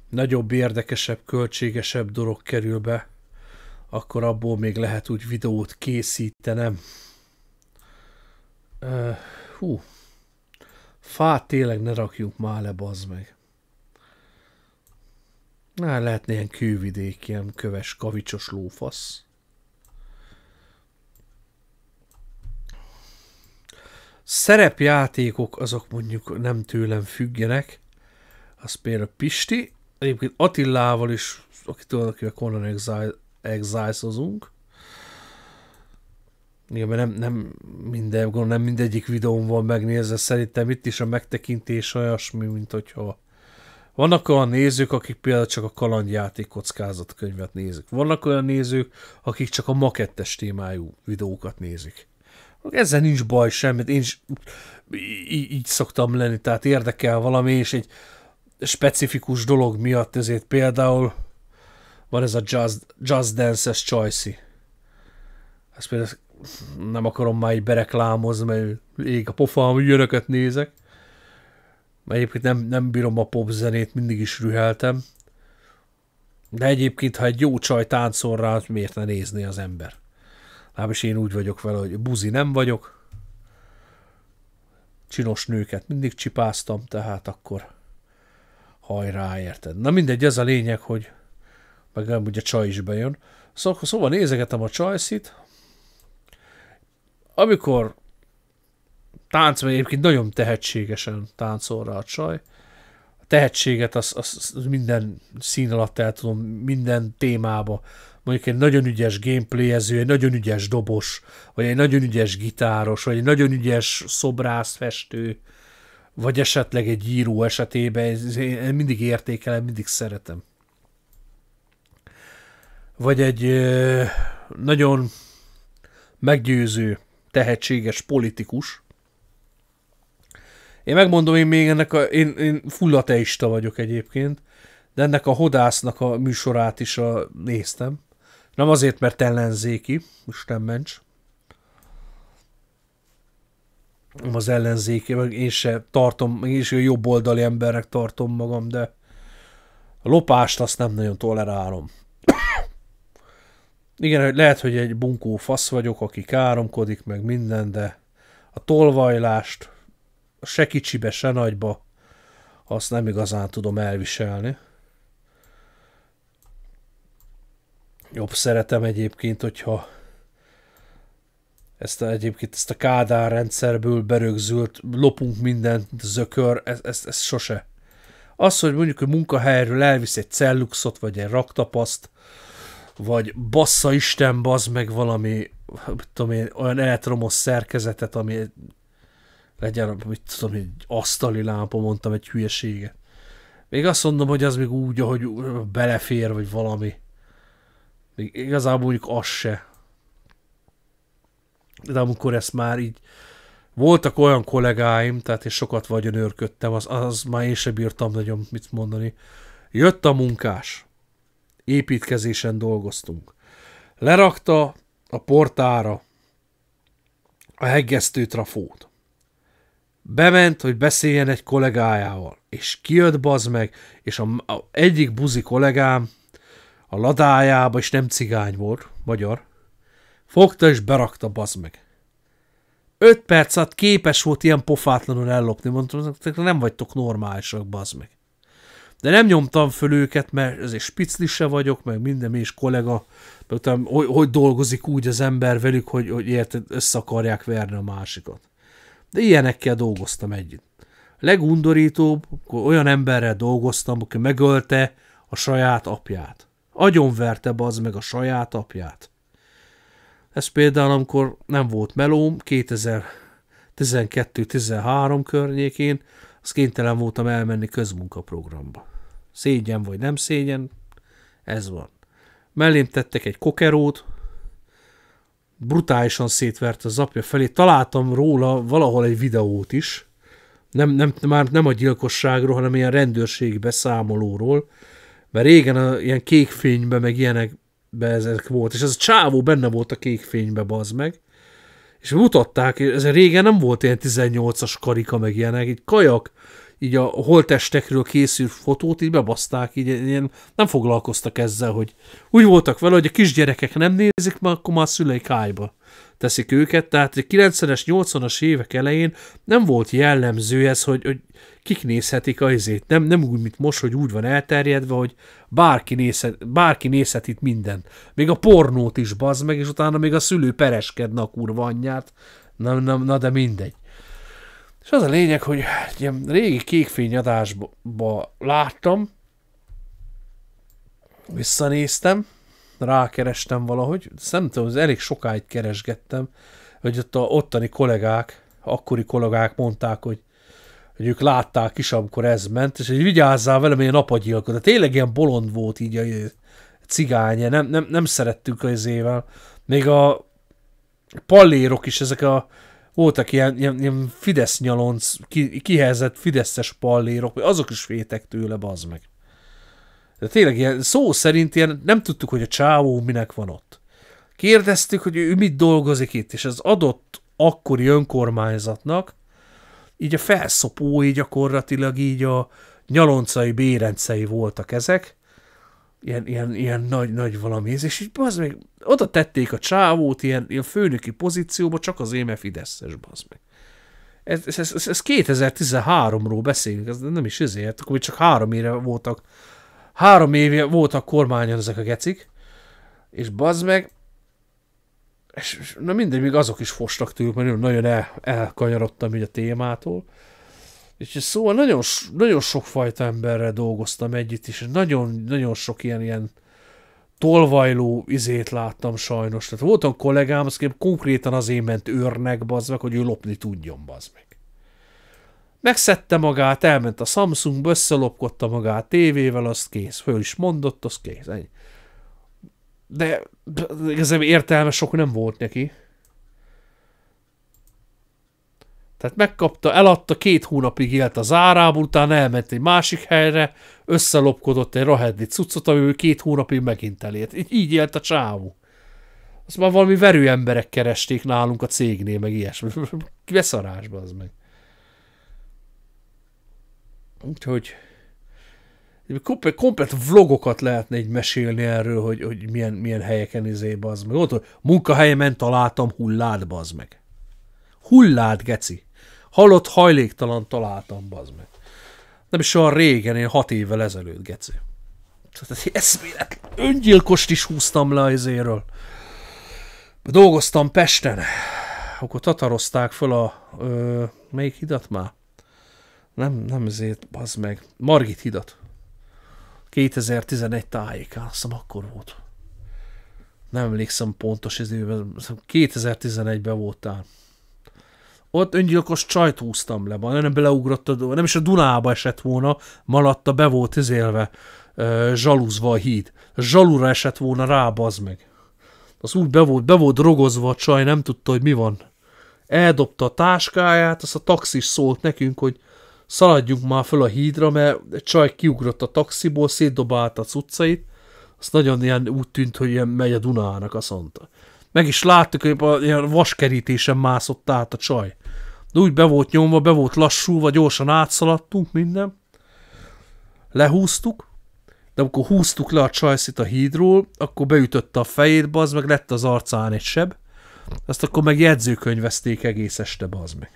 nagyobb, érdekesebb, költségesebb dolog kerül be, akkor abból még lehet úgy videót készítenem. Uh, hú, fát tényleg ne rakjunk már le, bazd meg. Na, lehetne ilyen kővidék, ilyen köves, kavicsos lófasz. Szerepjátékok azok mondjuk nem tőlem függenek. Az például Pisti, egyébként Attillával is, aki tudod, akivel Conan Exile, Exiles-ozunk nyilván nem, nem, minden, nem mindegyik videón van megnézve, szerintem itt is a megtekintés olyasmi, mint hogyha vannak olyan nézők, akik például csak a kalandjáték könyvet nézik. Vannak olyan nézők, akik csak a makettes témájú videókat nézik. Ezzel nincs baj semmit, én is így, így szoktam lenni, tehát érdekel valami, és egy specifikus dolog miatt ezért például van ez a Just, just Dance-es choice Ez például nem akarom már így bereklámozni, mert ég a pofám, hogy jönöket nézek. Mert egyébként nem, nem bírom a popzenét, mindig is rüheltem. De egyébként, ha egy jó csaj táncol rá, miért ne nézni az ember? Lábis én úgy vagyok vele, hogy buzi nem vagyok. Csinos nőket mindig csipáztam, tehát akkor hajrá, érted? Na mindegy, ez a lényeg, hogy meg nem ugye csaj is bejön. Szóval, szóval nézegetem a csajszit, amikor tánc, táncol, egyébként nagyon tehetségesen táncol rá a csaj, a tehetséget az, az, az minden szín alatt el tudom, minden témába, mondjuk egy nagyon ügyes gameplayező, egy nagyon ügyes dobos, vagy egy nagyon ügyes gitáros, vagy egy nagyon ügyes szobrászfestő, vagy esetleg egy író esetében, én mindig értékelem, mindig szeretem. Vagy egy nagyon meggyőző tehetséges politikus. Én megmondom, én még ennek a, én, én full ateista vagyok egyébként, de ennek a hodásznak a műsorát is a, néztem. Nem azért, mert ellenzéki, Isten ments. Nem az ellenzéki, meg én se tartom, én is jobb oldali embernek tartom magam, de a lopást azt nem nagyon tolerálom. Igen, hogy lehet, hogy egy bunkó fasz vagyok, aki káromkodik, meg minden, de a tolvajlást se kicsibe, se nagyba, azt nem igazán tudom elviselni. Jobb szeretem egyébként, hogyha ezt a, egyébként ezt a Kádár rendszerből berögzült, lopunk mindent, zökör, ez, ez, ez sose. Az, hogy mondjuk a munkahelyről elvisz egy celluxot, vagy egy raktapaszt, vagy bassza Isten, bazd meg valami, tudom én, olyan elektromos szerkezetet, ami legyen, mit tudom, egy asztali lámpa, mondtam egy hülyeséget. Még azt mondom, hogy az még úgy, ahogy belefér, vagy valami. Még igazából mondjuk az se. De amikor ezt már így voltak olyan kollégáim, tehát és sokat vagyon őrködtem, az, az már én sem bírtam nagyon mit mondani. Jött a munkás építkezésen dolgoztunk. Lerakta a portára a heggesztő trafót. Bement, hogy beszéljen egy kollégájával, és kijött bazd meg, és a, a egyik buzi kollégám a ladájába, és nem cigány volt, magyar, fogta és berakta bazd meg. Öt perc alatt képes volt ilyen pofátlanul ellopni, mondtam, nem vagytok normálisak, bazd meg de nem nyomtam föl őket, mert azért spiclise vagyok, meg minden és kollega, meg utána, hogy, hogy dolgozik úgy az ember velük, hogy, hogy érted, össze akarják verni a másikat. De ilyenekkel dolgoztam együtt. Legundorítóbb, akkor olyan emberrel dolgoztam, aki megölte a saját apját. Agyonverte az meg a saját apját. Ez például, amikor nem volt melóm, 2012-13 környékén, az kénytelen voltam elmenni közmunkaprogramba. Szégyen vagy nem szégyen, ez van. Mellém tettek egy kokerót, brutálisan szétvert az apja felé. Találtam róla valahol egy videót is, nem, nem, már nem a gyilkosságról, hanem ilyen rendőrségi beszámolóról, mert régen a, ilyen kékfénybe, meg be ezek volt, és ez a csávó benne volt a kékfénybe, baz meg, és mutatták, ez régen nem volt ilyen 18-as karika, meg ilyenek, egy kajak így a holtestekről készült fotót így bebaszták, így ilyen, nem foglalkoztak ezzel, hogy úgy voltak vele, hogy a kisgyerekek nem nézik, mert akkor már szülei kájba teszik őket, tehát a 90-es, 80-as évek elején nem volt jellemző ez, hogy, hogy kik nézhetik a izét. Nem, nem úgy, mint most, hogy úgy van elterjedve, hogy bárki nézhet, bárki nézhet itt minden. Még a pornót is bazd meg, és utána még a szülő pereskedne a kurva anyját. Na, na, na de mindegy. És az a lényeg, hogy ilyen régi kékfény adásba láttam, visszanéztem, rákerestem valahogy, szerintem az elég sokáig keresgettem, hogy ott a ottani kollégák, akkori kollégák mondták, hogy, hogy ők látták is, amikor ez ment, és hogy vigyázzál velem, ilyen de hát Tényleg ilyen bolond volt így a cigány, nem, nem, nem szerettük az évvel. Még a pallérok is, ezek a voltak ilyen, ilyen, ilyen Fidesz nyalonc, ki, kihelyezett Fideszes pallérok, azok is féltek tőle, bazd meg. De tényleg ilyen szó szerint ilyen, nem tudtuk, hogy a csávó minek van ott. Kérdeztük, hogy ő mit dolgozik itt, és az adott akkori önkormányzatnak így a felszopói gyakorlatilag így a nyaloncai bérencei voltak ezek, ilyen, ilyen, ilyen nagy, nagy valami, és így bazd meg, oda tették a csávót ilyen, ilyen főnöki pozícióba, csak az éme Fideszes, bazd meg. Ez, ez, ez, ez 2013-ról beszélünk, ez nem is ezért, akkor csak három éve voltak, három éve voltak kormányon ezek a gecik, és bazd meg, és, és na mindegy, még azok is fostak tőlük, mert nagyon el, elkanyarodtam így a témától, és szóval nagyon, nagyon sokfajta emberre dolgoztam együtt, és nagyon, nagyon sok ilyen, ilyen tolvajló izét láttam sajnos. Tehát voltam kollégám, az konkrétan az ment őrnek, bazd meg, hogy ő lopni tudjon, bazd meg. Megszedte magát, elment a Samsung, összelopkodta magát tévével, azt kész. Föl is mondott, az kész. Ennyi. De, de igazából értelme sok nem volt neki. Tehát megkapta, eladta, két hónapig élt a zárából, utána elment egy másik helyre, összelopkodott egy rahedni cuccot, amiből két hónapig megint elért. Így, így élt a csávú. Azt már valami verő emberek keresték nálunk a cégnél, meg ilyesmi. Beszarásba az meg. Úgyhogy komplet, komplet vlogokat lehetne egy mesélni erről, hogy, hogy milyen, milyen helyeken izé, az meg. Ott, hogy munkahelyemen találtam hullát, bazd meg. Hullát, geci. Halott hajléktalan találtam, bazd meg. Nem is olyan régen, én hat évvel ezelőtt, geci. Tehát eszmélet, Öngyilkost is húztam le az éről. Dolgoztam Pesten. Akkor tatarozták föl a... Ö, melyik hidat már? Nem, nem ezért, bazd meg. Margit hidat. 2011 tájékán, azt hiszem akkor volt. Nem emlékszem pontos időben, 2011-ben voltál ott öngyilkos csajt húztam le, nem beleugrott a, nem is a Dunába esett volna, malatta be volt izélve, zsaluzva a híd. Zsalura esett volna rá, bazd meg. Az úgy be volt, be volt rogozva a csaj, nem tudta, hogy mi van. Eldobta a táskáját, azt a taxis szólt nekünk, hogy szaladjunk már föl a hídra, mert egy csaj kiugrott a taxiból, szétdobálta a cuccait, azt nagyon ilyen úgy tűnt, hogy ilyen megy a Dunának, azt mondta. Meg is láttuk, hogy ilyen vaskerítésen mászott át a csaj de úgy be volt nyomva, be volt lassú vagy gyorsan átszaladtunk minden, lehúztuk, de amikor húztuk le a csajszit a hídról, akkor beütötte a fejét, az meg, lett az arcán egy seb, azt akkor meg jegyzőkönyvezték egész este, bazd meg.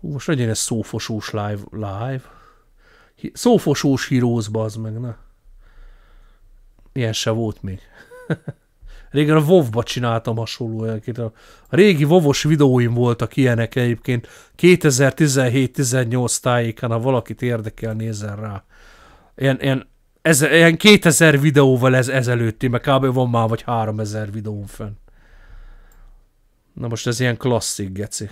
Hú, most legyen ez szófosós live, live. Szófosós híróz, bazd meg, ne. Ilyen se volt még. Régen a WoW-ba csináltam hasonló jelkét. A régi wow videóim voltak ilyenek egyébként 2017-18 tájéken, ha valakit érdekel, nézzen rá. Ilyen, ilyen, ez, ilyen 2000 videóval ez ezelőtti, meg kb. van már vagy 3000 videón fenn. Na most ez ilyen klasszik, geci.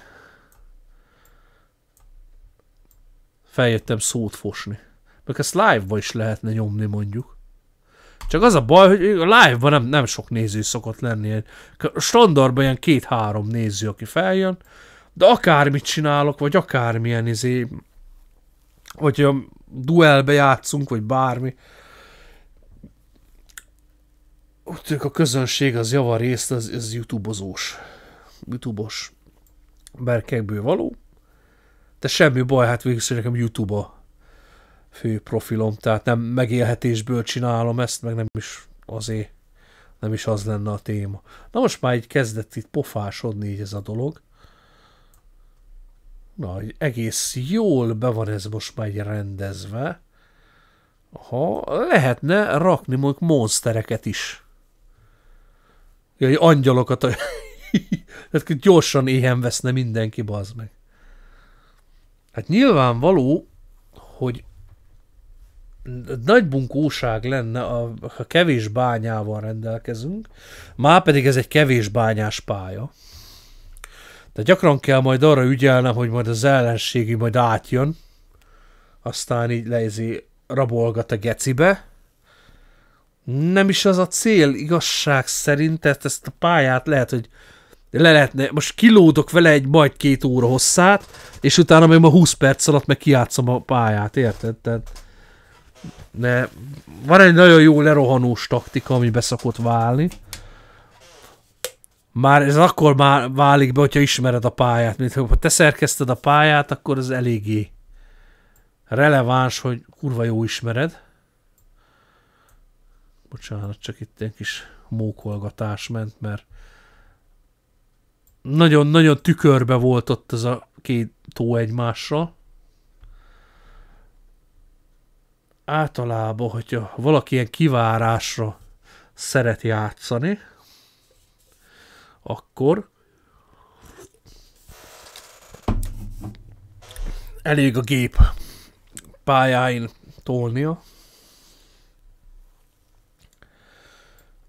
Feljöttem szót fosni. Mert ezt live-ba is lehetne nyomni mondjuk. Csak az a baj, hogy a live-ban nem, nem sok néző szokott lenni. egy standardban ilyen két-három néző, aki feljön, de akármit csinálok, vagy akármilyen izé, vagy a duelbe játszunk, vagy bármi, úgy tűnik a közönség az javarészt, az, az youtube-ozós, youtube-os berkekből való, de semmi baj, hát végül nekem youtube-a fő profilom, tehát nem megélhetésből csinálom ezt, meg nem is azért, nem is az lenne a téma. Na most már így kezdett itt pofásodni így ez a dolog. Na, egész jól be van ez most már így rendezve. Ha lehetne rakni mondjuk monstereket is. Jaj, angyalokat. Tehát gyorsan éhen veszne mindenki, bazd meg. Hát nyilvánvaló, hogy nagy bunkóság lenne, ha kevés bányával rendelkezünk, már pedig ez egy kevés bányás pálya. Tehát gyakran kell majd arra ügyelnem, hogy majd az ellenségi majd átjön, aztán így lejzi, rabolgat a gecibe. Nem is az a cél, igazság szerint, tehát ezt a pályát lehet, hogy le lehetne, most kilódok vele egy majd két óra hosszát, és utána még ma 20 perc alatt meg kiátszom a pályát, érted? Tehát de van egy nagyon jó lerohanós taktika, ami beszokott válni. Már ez akkor már válik be, hogyha ismered a pályát. Mint ha te szerkeszted a pályát, akkor ez eléggé releváns, hogy kurva jó ismered. Bocsánat, csak itt egy kis mókolgatás ment, mert nagyon-nagyon tükörbe volt ott ez a két tó egymással. általában, hogyha valaki ilyen kivárásra szeret játszani, akkor elég a gép pályáin tolnia.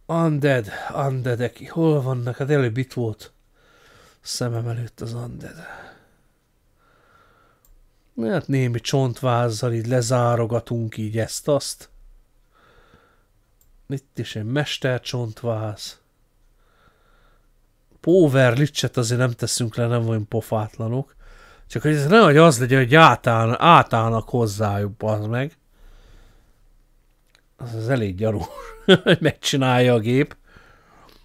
Undead, Undeadek, hol vannak? Hát előbb itt volt szemem előtt az Undead. Hát némi csontvázzal így lezárogatunk így ezt-azt. Itt is egy mestercsontváz. Power licset azért nem teszünk le, nem vagyunk pofátlanok. Csak hogy ez hogy az legyen, hogy átáll, átállnak hozzájuk, az meg. Az, az elég gyarú, hogy megcsinálja a gép.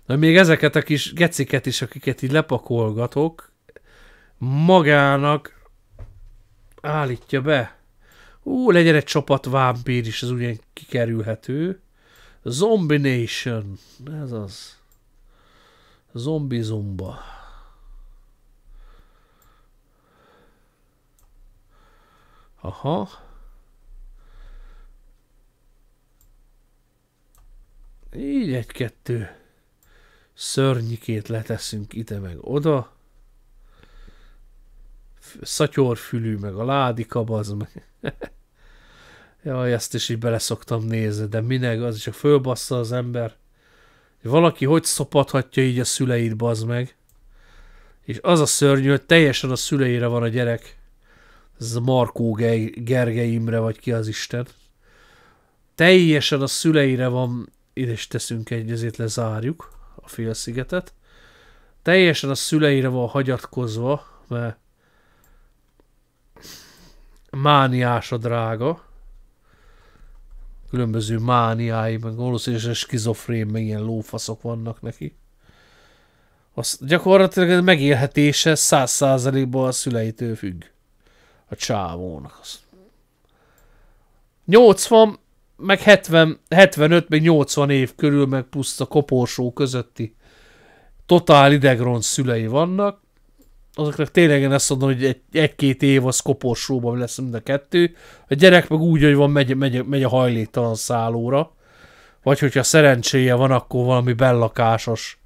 De még ezeket a kis geciket is, akiket így lepakolgatok, magának állítja be. Ú, legyen egy csapat vámpír is, ez ugyan kikerülhető. Zombie Nation, ez az. Zombi Aha. Így egy-kettő szörnyikét leteszünk ide meg oda szatyorfülű, meg a ládika, az meg. Jaj, ezt is így beleszoktam nézni, de minek, az csak fölbassza az ember. Valaki hogy szopathatja így a szüleit, bazd meg. És az a szörnyű, hogy teljesen a szüleire van a gyerek. Ez a Markó Gergeimre, vagy ki az Isten. Teljesen a szüleire van, ide is teszünk egy, ezért lezárjuk a félszigetet. Teljesen a szüleire van hagyatkozva, mert mániás a drága, különböző mániái, meg valószínűleg skizofrén, meg ilyen lófaszok vannak neki. Az gyakorlatilag a megélhetése száz százalékban a szüleitől függ. A csávónak. 80, meg 70, 75, meg 80 év körül, meg plusz a koporsó közötti totál idegront szülei vannak, azoknak tényleg én azt mondom, hogy egy-két egy, év az koporsóban lesz mind a kettő. A gyerek meg úgy, hogy van, megy, megy, megy a hajléktalan szállóra. Vagy hogyha szerencséje van, akkor valami bellakásos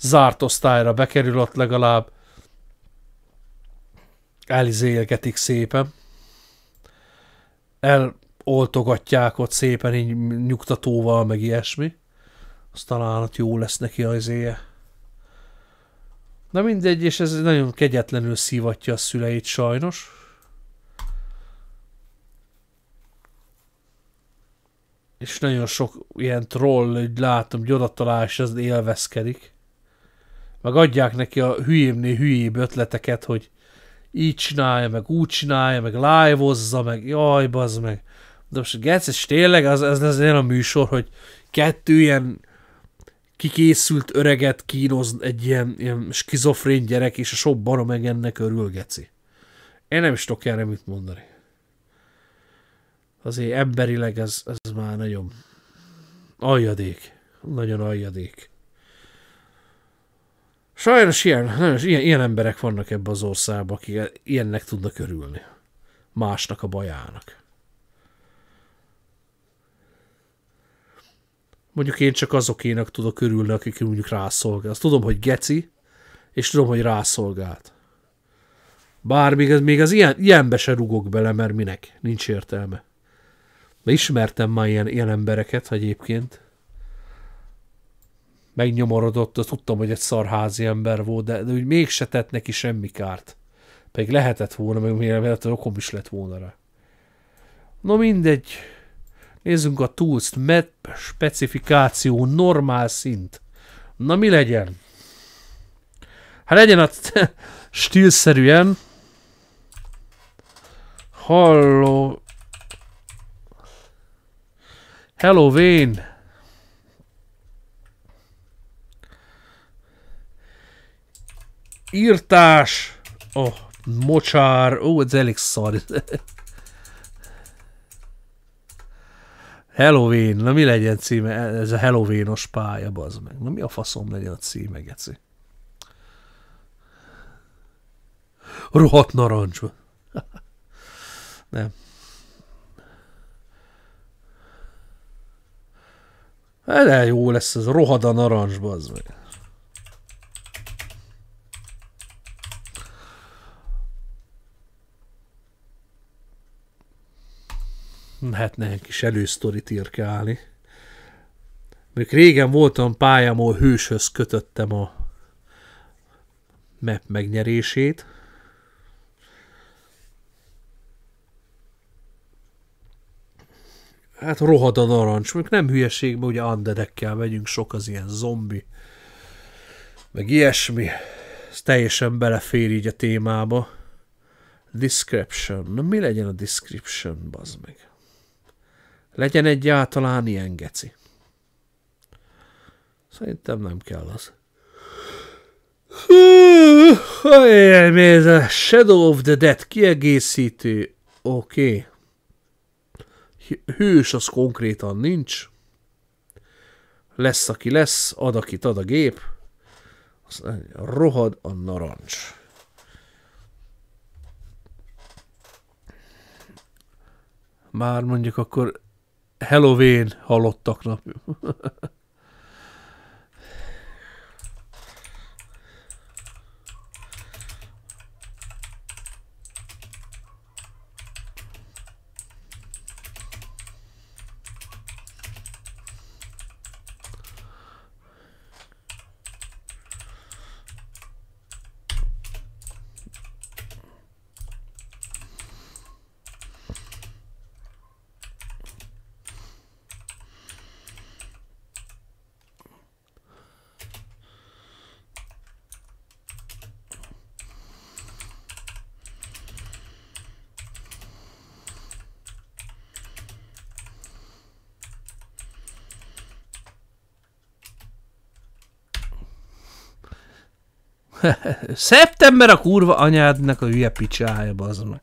zárt osztályra bekerül ott legalább. Elizélgetik szépen. Eloltogatják ott szépen így nyugtatóval, meg ilyesmi. Az talán ott jó lesz neki az éje. Na mindegy, és ez nagyon kegyetlenül szívatja a szüleit sajnos. És nagyon sok ilyen troll, hogy látom, hogy az élvezkedik. Meg adják neki a hülyémné hülyébb ötleteket, hogy így csinálja, meg úgy csinálja, meg live meg jaj, bazd meg. De most Gec, és tényleg az, az, az ilyen a műsor, hogy kettő ilyen kikészült öreget kínoz egy ilyen, ilyen skizofrén gyerek, és a sok barom meg ennek örülgeci. Én nem is tudok erre mit mondani. Azért emberileg ez, ez már nagyon aljadék. Nagyon aljadék. Sajnos ilyen, nagyon, ilyen, ilyen emberek vannak ebbe az országban, akik ilyennek tudnak örülni. Másnak a bajának. mondjuk én csak azokének tudok örülni, akik mondjuk rászolgál. Azt tudom, hogy geci, és tudom, hogy rászolgált. Bár még, még az ilyen, ilyenbe se rugok bele, mert minek? Nincs értelme. De ismertem már ilyen, ilyen embereket egyébként. Megnyomorodott, tudtam, hogy egy szarházi ember volt, de, de úgy mégse tett neki semmi kárt. Pedig lehetett volna, meg még lehetett, okom is lett volna rá. No mindegy, Nézzünk a tools met specifikáció, normál szint. Na mi legyen? Hát legyen a stílszerűen. Halló. Halloween. Írtás. Oh, mocsár. Ó, oh, ez elég szar. Halloween, na mi legyen címe, ez a Halloweenos pálya, bazd meg. Na mi a faszom legyen a címe, geci? Rohadt narancs. Nem. Hát jó lesz ez, rohad a narancs, bazd meg. lehetne egy kis elősztorit írkálni. Még régen voltam pályám, ahol hőshöz kötöttem a map megnyerését. Hát rohad a narancs, mondjuk nem hülyeség, mert ugye andedekkel megyünk, sok az ilyen zombi, meg ilyesmi. Ez teljesen belefér így a témába. Description. Na mi legyen a description, bazd meg? Legyen egyáltalán ilyen geci. Szerintem nem kell az. mi ez a Shadow of the Dead kiegészítő. Oké. Okay. Hős az konkrétan nincs. Lesz, aki lesz, ad, akit ad a gép. Aztán rohad a narancs. Már mondjuk akkor Halloween halottaknak. Szeptember a kurva anyádnak a hülye picsája, bazd meg.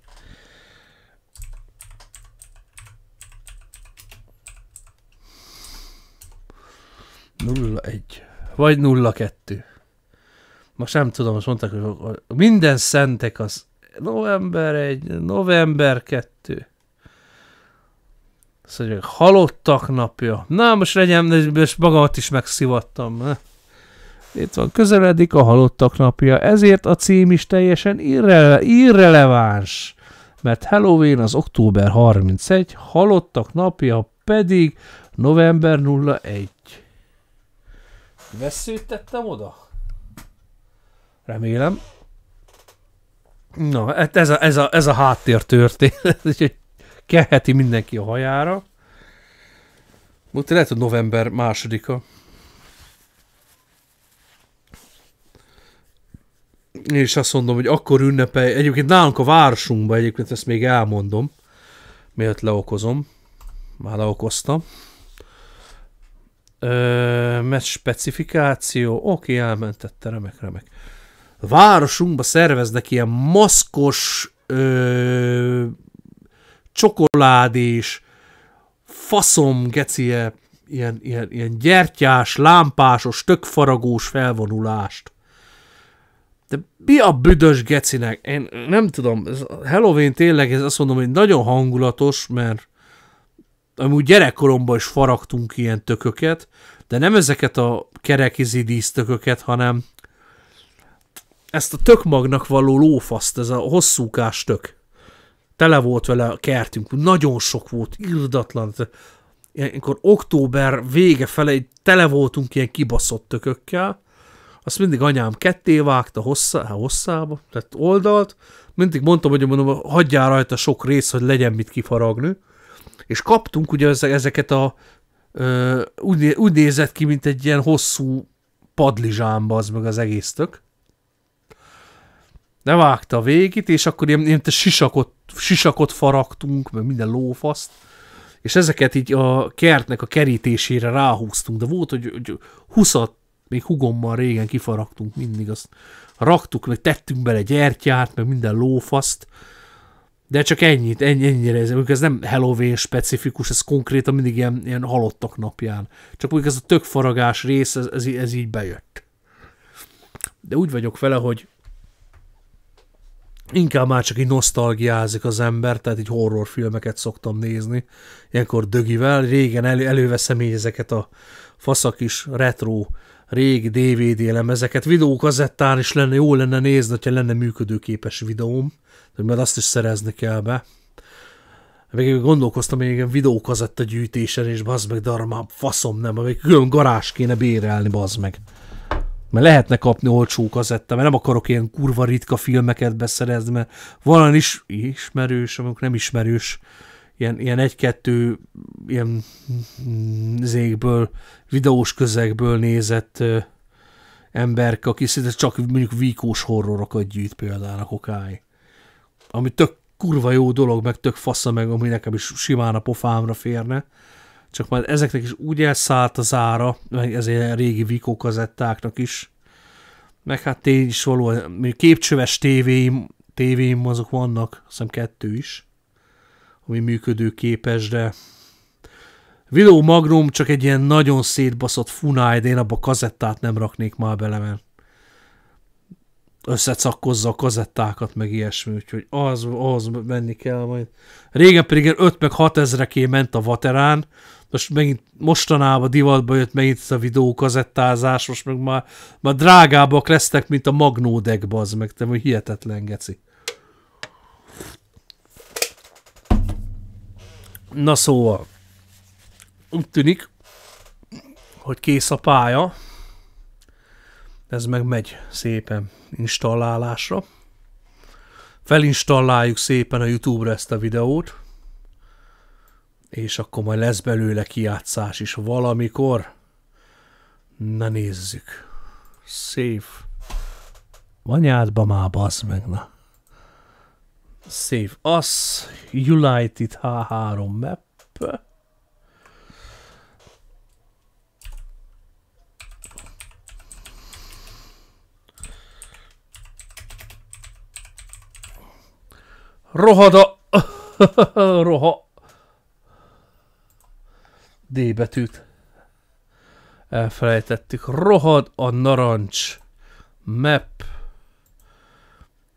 Nulla egy. Vagy nulla kettő. Most nem tudom, most mondták, hogy minden szentek az november egy, november kettő. Azt mondjuk, halottak napja. Na, most legyen, most magamat is megszivattam. Ne? Itt van, közeledik a halottak napja, ezért a cím is teljesen irre, irreleváns, mert Halloween az október 31, halottak napja pedig november 01. Veszőt tettem oda? Remélem. Na, hát ez a, ez a, ez a háttér történet, úgyhogy keheti mindenki a hajára. Múlt lehet, hogy november másodika. és azt mondom, hogy akkor ünnepel, egyébként nálunk a városunkban, egyébként ezt még elmondom, miért leokozom, már leokoztam. Ö, meccs specifikáció, oké, elmentette, remek, remek. A városunkban szerveznek ilyen maszkos, ö, csokoládés, faszom gecie, ilyen, ilyen, ilyen gyertyás, lámpásos, tökfaragós felvonulást. De mi a büdös gecinek? Én nem tudom, ez Halloween tényleg, ez azt mondom, hogy nagyon hangulatos, mert amúgy gyerekkoromban is faragtunk ilyen tököket, de nem ezeket a kerekizi dísztököket, hanem ezt a tökmagnak való lófaszt, ez a hosszúkás tök. Tele volt vele a kertünk, nagyon sok volt, irdatlan. Ilyenkor október vége felé tele voltunk ilyen kibaszott tökökkel, azt mindig anyám ketté vágta hosszá, hát hosszába, tehát oldalt, mindig mondtam, hogy mondom, hagyjál rajta sok rész, hogy legyen mit kifaragni, és kaptunk ugye ezeket a, úgy, nézett ki, mint egy ilyen hosszú padlizsámba az meg az egész tök. Ne vágta a végét, és akkor ilyen, ilyen sisakot, sisakot faragtunk, meg minden lófaszt, és ezeket így a kertnek a kerítésére ráhúztunk, de volt, hogy, hogy huszat még hugommal régen kifaragtunk mindig, azt raktuk, meg tettünk bele gyertyát, meg minden lófaszt, de csak ennyit, ennyi, ennyire ez, ez nem Halloween specifikus, ez konkrétan mindig ilyen, ilyen halottak napján. Csak mondjuk ez a tökfaragás rész, ez, ez, ez így bejött. De úgy vagyok vele, hogy inkább már csak így nosztalgiázik az ember, tehát így horrorfilmeket szoktam nézni, ilyenkor dögivel, régen elő, előveszem így ezeket a faszak is retro régi DVD lemezeket, videókazettán is lenne, jó lenne nézni, ha lenne működőképes videóm, mert azt is szerezni kell be. Még gondolkoztam még ilyen videókazetta gyűjtésen, és bazd meg, de arra már faszom nem, még külön garázs kéne bérelni, bazd meg. Mert lehetne kapni olcsó kazetta, mert nem akarok ilyen kurva ritka filmeket beszerezni, mert valami is ismerős, amikor nem ismerős ilyen, ilyen egy-kettő ilyen mm, zégből videós közegből nézett ö, emberke, aki szinte csak mondjuk víkós horrorokat gyűjt például a kokály. Ami tök kurva jó dolog, meg tök fasza meg, ami nekem is simán a pofámra férne. Csak majd ezeknek is úgy elszállt az ára, meg ezért régi Vico kazettáknak is. Meg hát tény is való, képcsöves tévéim, tévéim azok vannak, azt hiszem kettő is ami működőképes, de Willow Magnum csak egy ilyen nagyon szétbaszott funáj, de én abba kazettát nem raknék már bele, mert összecakkozza a kazettákat, meg ilyesmi, úgyhogy az, az menni kell majd. Régen pedig 5 meg 6 ezreké ment a vaterán, most megint mostanában divatba jött megint ez a videókazettázás, most meg már, már drágábbak lesznek, mint a magnódek, bazd meg, te hogy hihetetlen geci. Na szóval, úgy tűnik, hogy kész a pálya, ez meg megy szépen installálásra. Felinstaláljuk szépen a Youtube-ra ezt a videót, és akkor majd lesz belőle kiátszás is valamikor. Na nézzük. Save. Vanyádba már bazd meg, na. Save Us, United H3 map. Rohada! Roha! D betűt. Elfelejtettük. Rohad a narancs. Map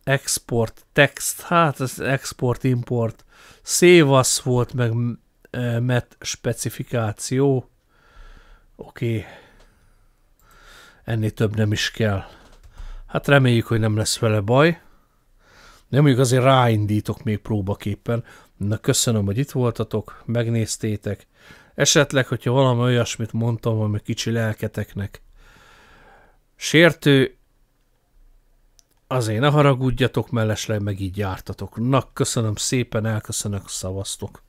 export text, hát ez export-import, szévasz volt, meg e, met specifikáció, oké, okay. ennél több nem is kell. Hát reméljük, hogy nem lesz vele baj. Nem mondjuk azért ráindítok még próbaképpen. Na köszönöm, hogy itt voltatok, megnéztétek. Esetleg, hogyha valami olyasmit mondtam, ami kicsi lelketeknek sértő, Azért ne haragudjatok, mellesleg meg így jártatok. Na, köszönöm szépen, elköszönök, szavaztok.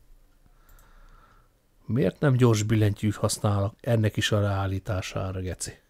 Miért nem gyors billentyűt használok ennek is a ráállítására, geci?